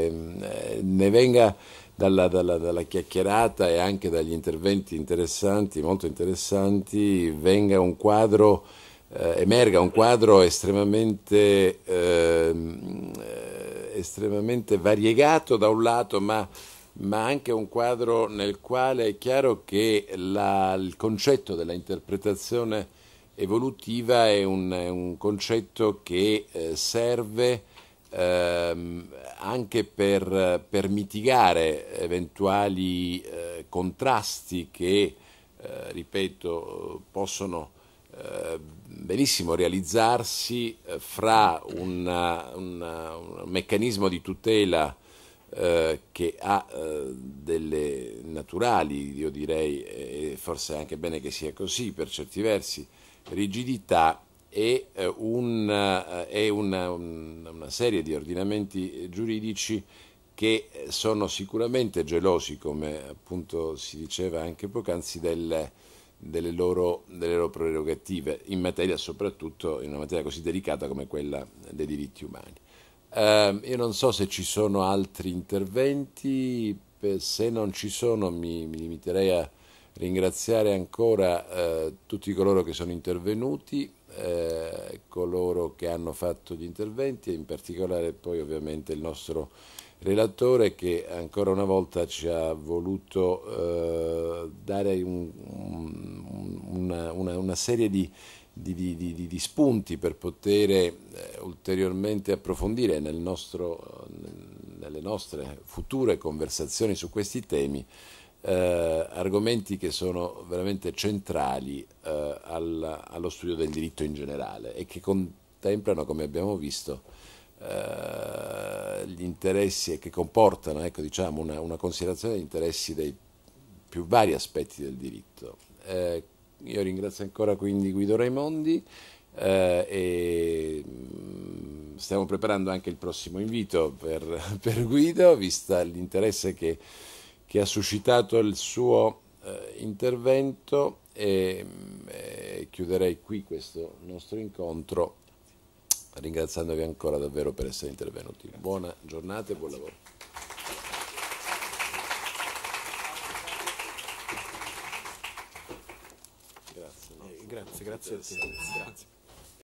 ehm, eh, ne venga dalla, dalla, dalla, chiacchierata e anche dagli interventi interessanti, molto interessanti, venga un quadro, emerga un quadro estremamente, ehm, estremamente variegato da un lato, ma ma anche un quadro nel quale è chiaro che la, il concetto della interpretazione evolutiva è un, è un concetto che eh, serve ehm, anche per, per, mitigare eventuali eh, contrasti che, eh, ripeto, possono eh, benissimo realizzarsi eh, fra una, una, un meccanismo di tutela che ha delle naturali, io direi, e forse è anche bene che sia così per certi versi, rigidità e, eh, una, eh, e una, una serie di ordinamenti eh, giuridici che sono sicuramente gelosi, come appunto si diceva anche poc'anzi, del, delle loro, delle loro, prerogative in materia, soprattutto in una materia così delicata come quella dei diritti umani. Eh, io non so se ci sono altri interventi, se non ci sono mi, mi limiterei a ringraziare ancora eh, tutti coloro che sono intervenuti, eh, coloro che hanno fatto gli interventi e in particolare poi ovviamente il nostro relatore che ancora una volta ci ha voluto eh, dare un, un, una, una, serie di, di, di, di, spunti per poter eh, ulteriormente approfondire nel nostro, nelle nostre future conversazioni su questi temi eh, argomenti che sono veramente centrali eh, al, allo studio del diritto in generale e che contemplano, come abbiamo visto, eh, gli interessi e che comportano ecco, diciamo, una, una, considerazione degli interessi dei più vari aspetti del diritto. Eh, io ringrazio ancora quindi Guido Raimondi eh, e mm, stiamo preparando anche il prossimo invito per, per Guido, vista l'interesse che che ha suscitato il suo eh, intervento e eh, chiuderei qui questo nostro incontro ringraziandovi ancora davvero per essere intervenuti. Buona giornata e buon lavoro. Grazie, no? eh, grazie, grazie.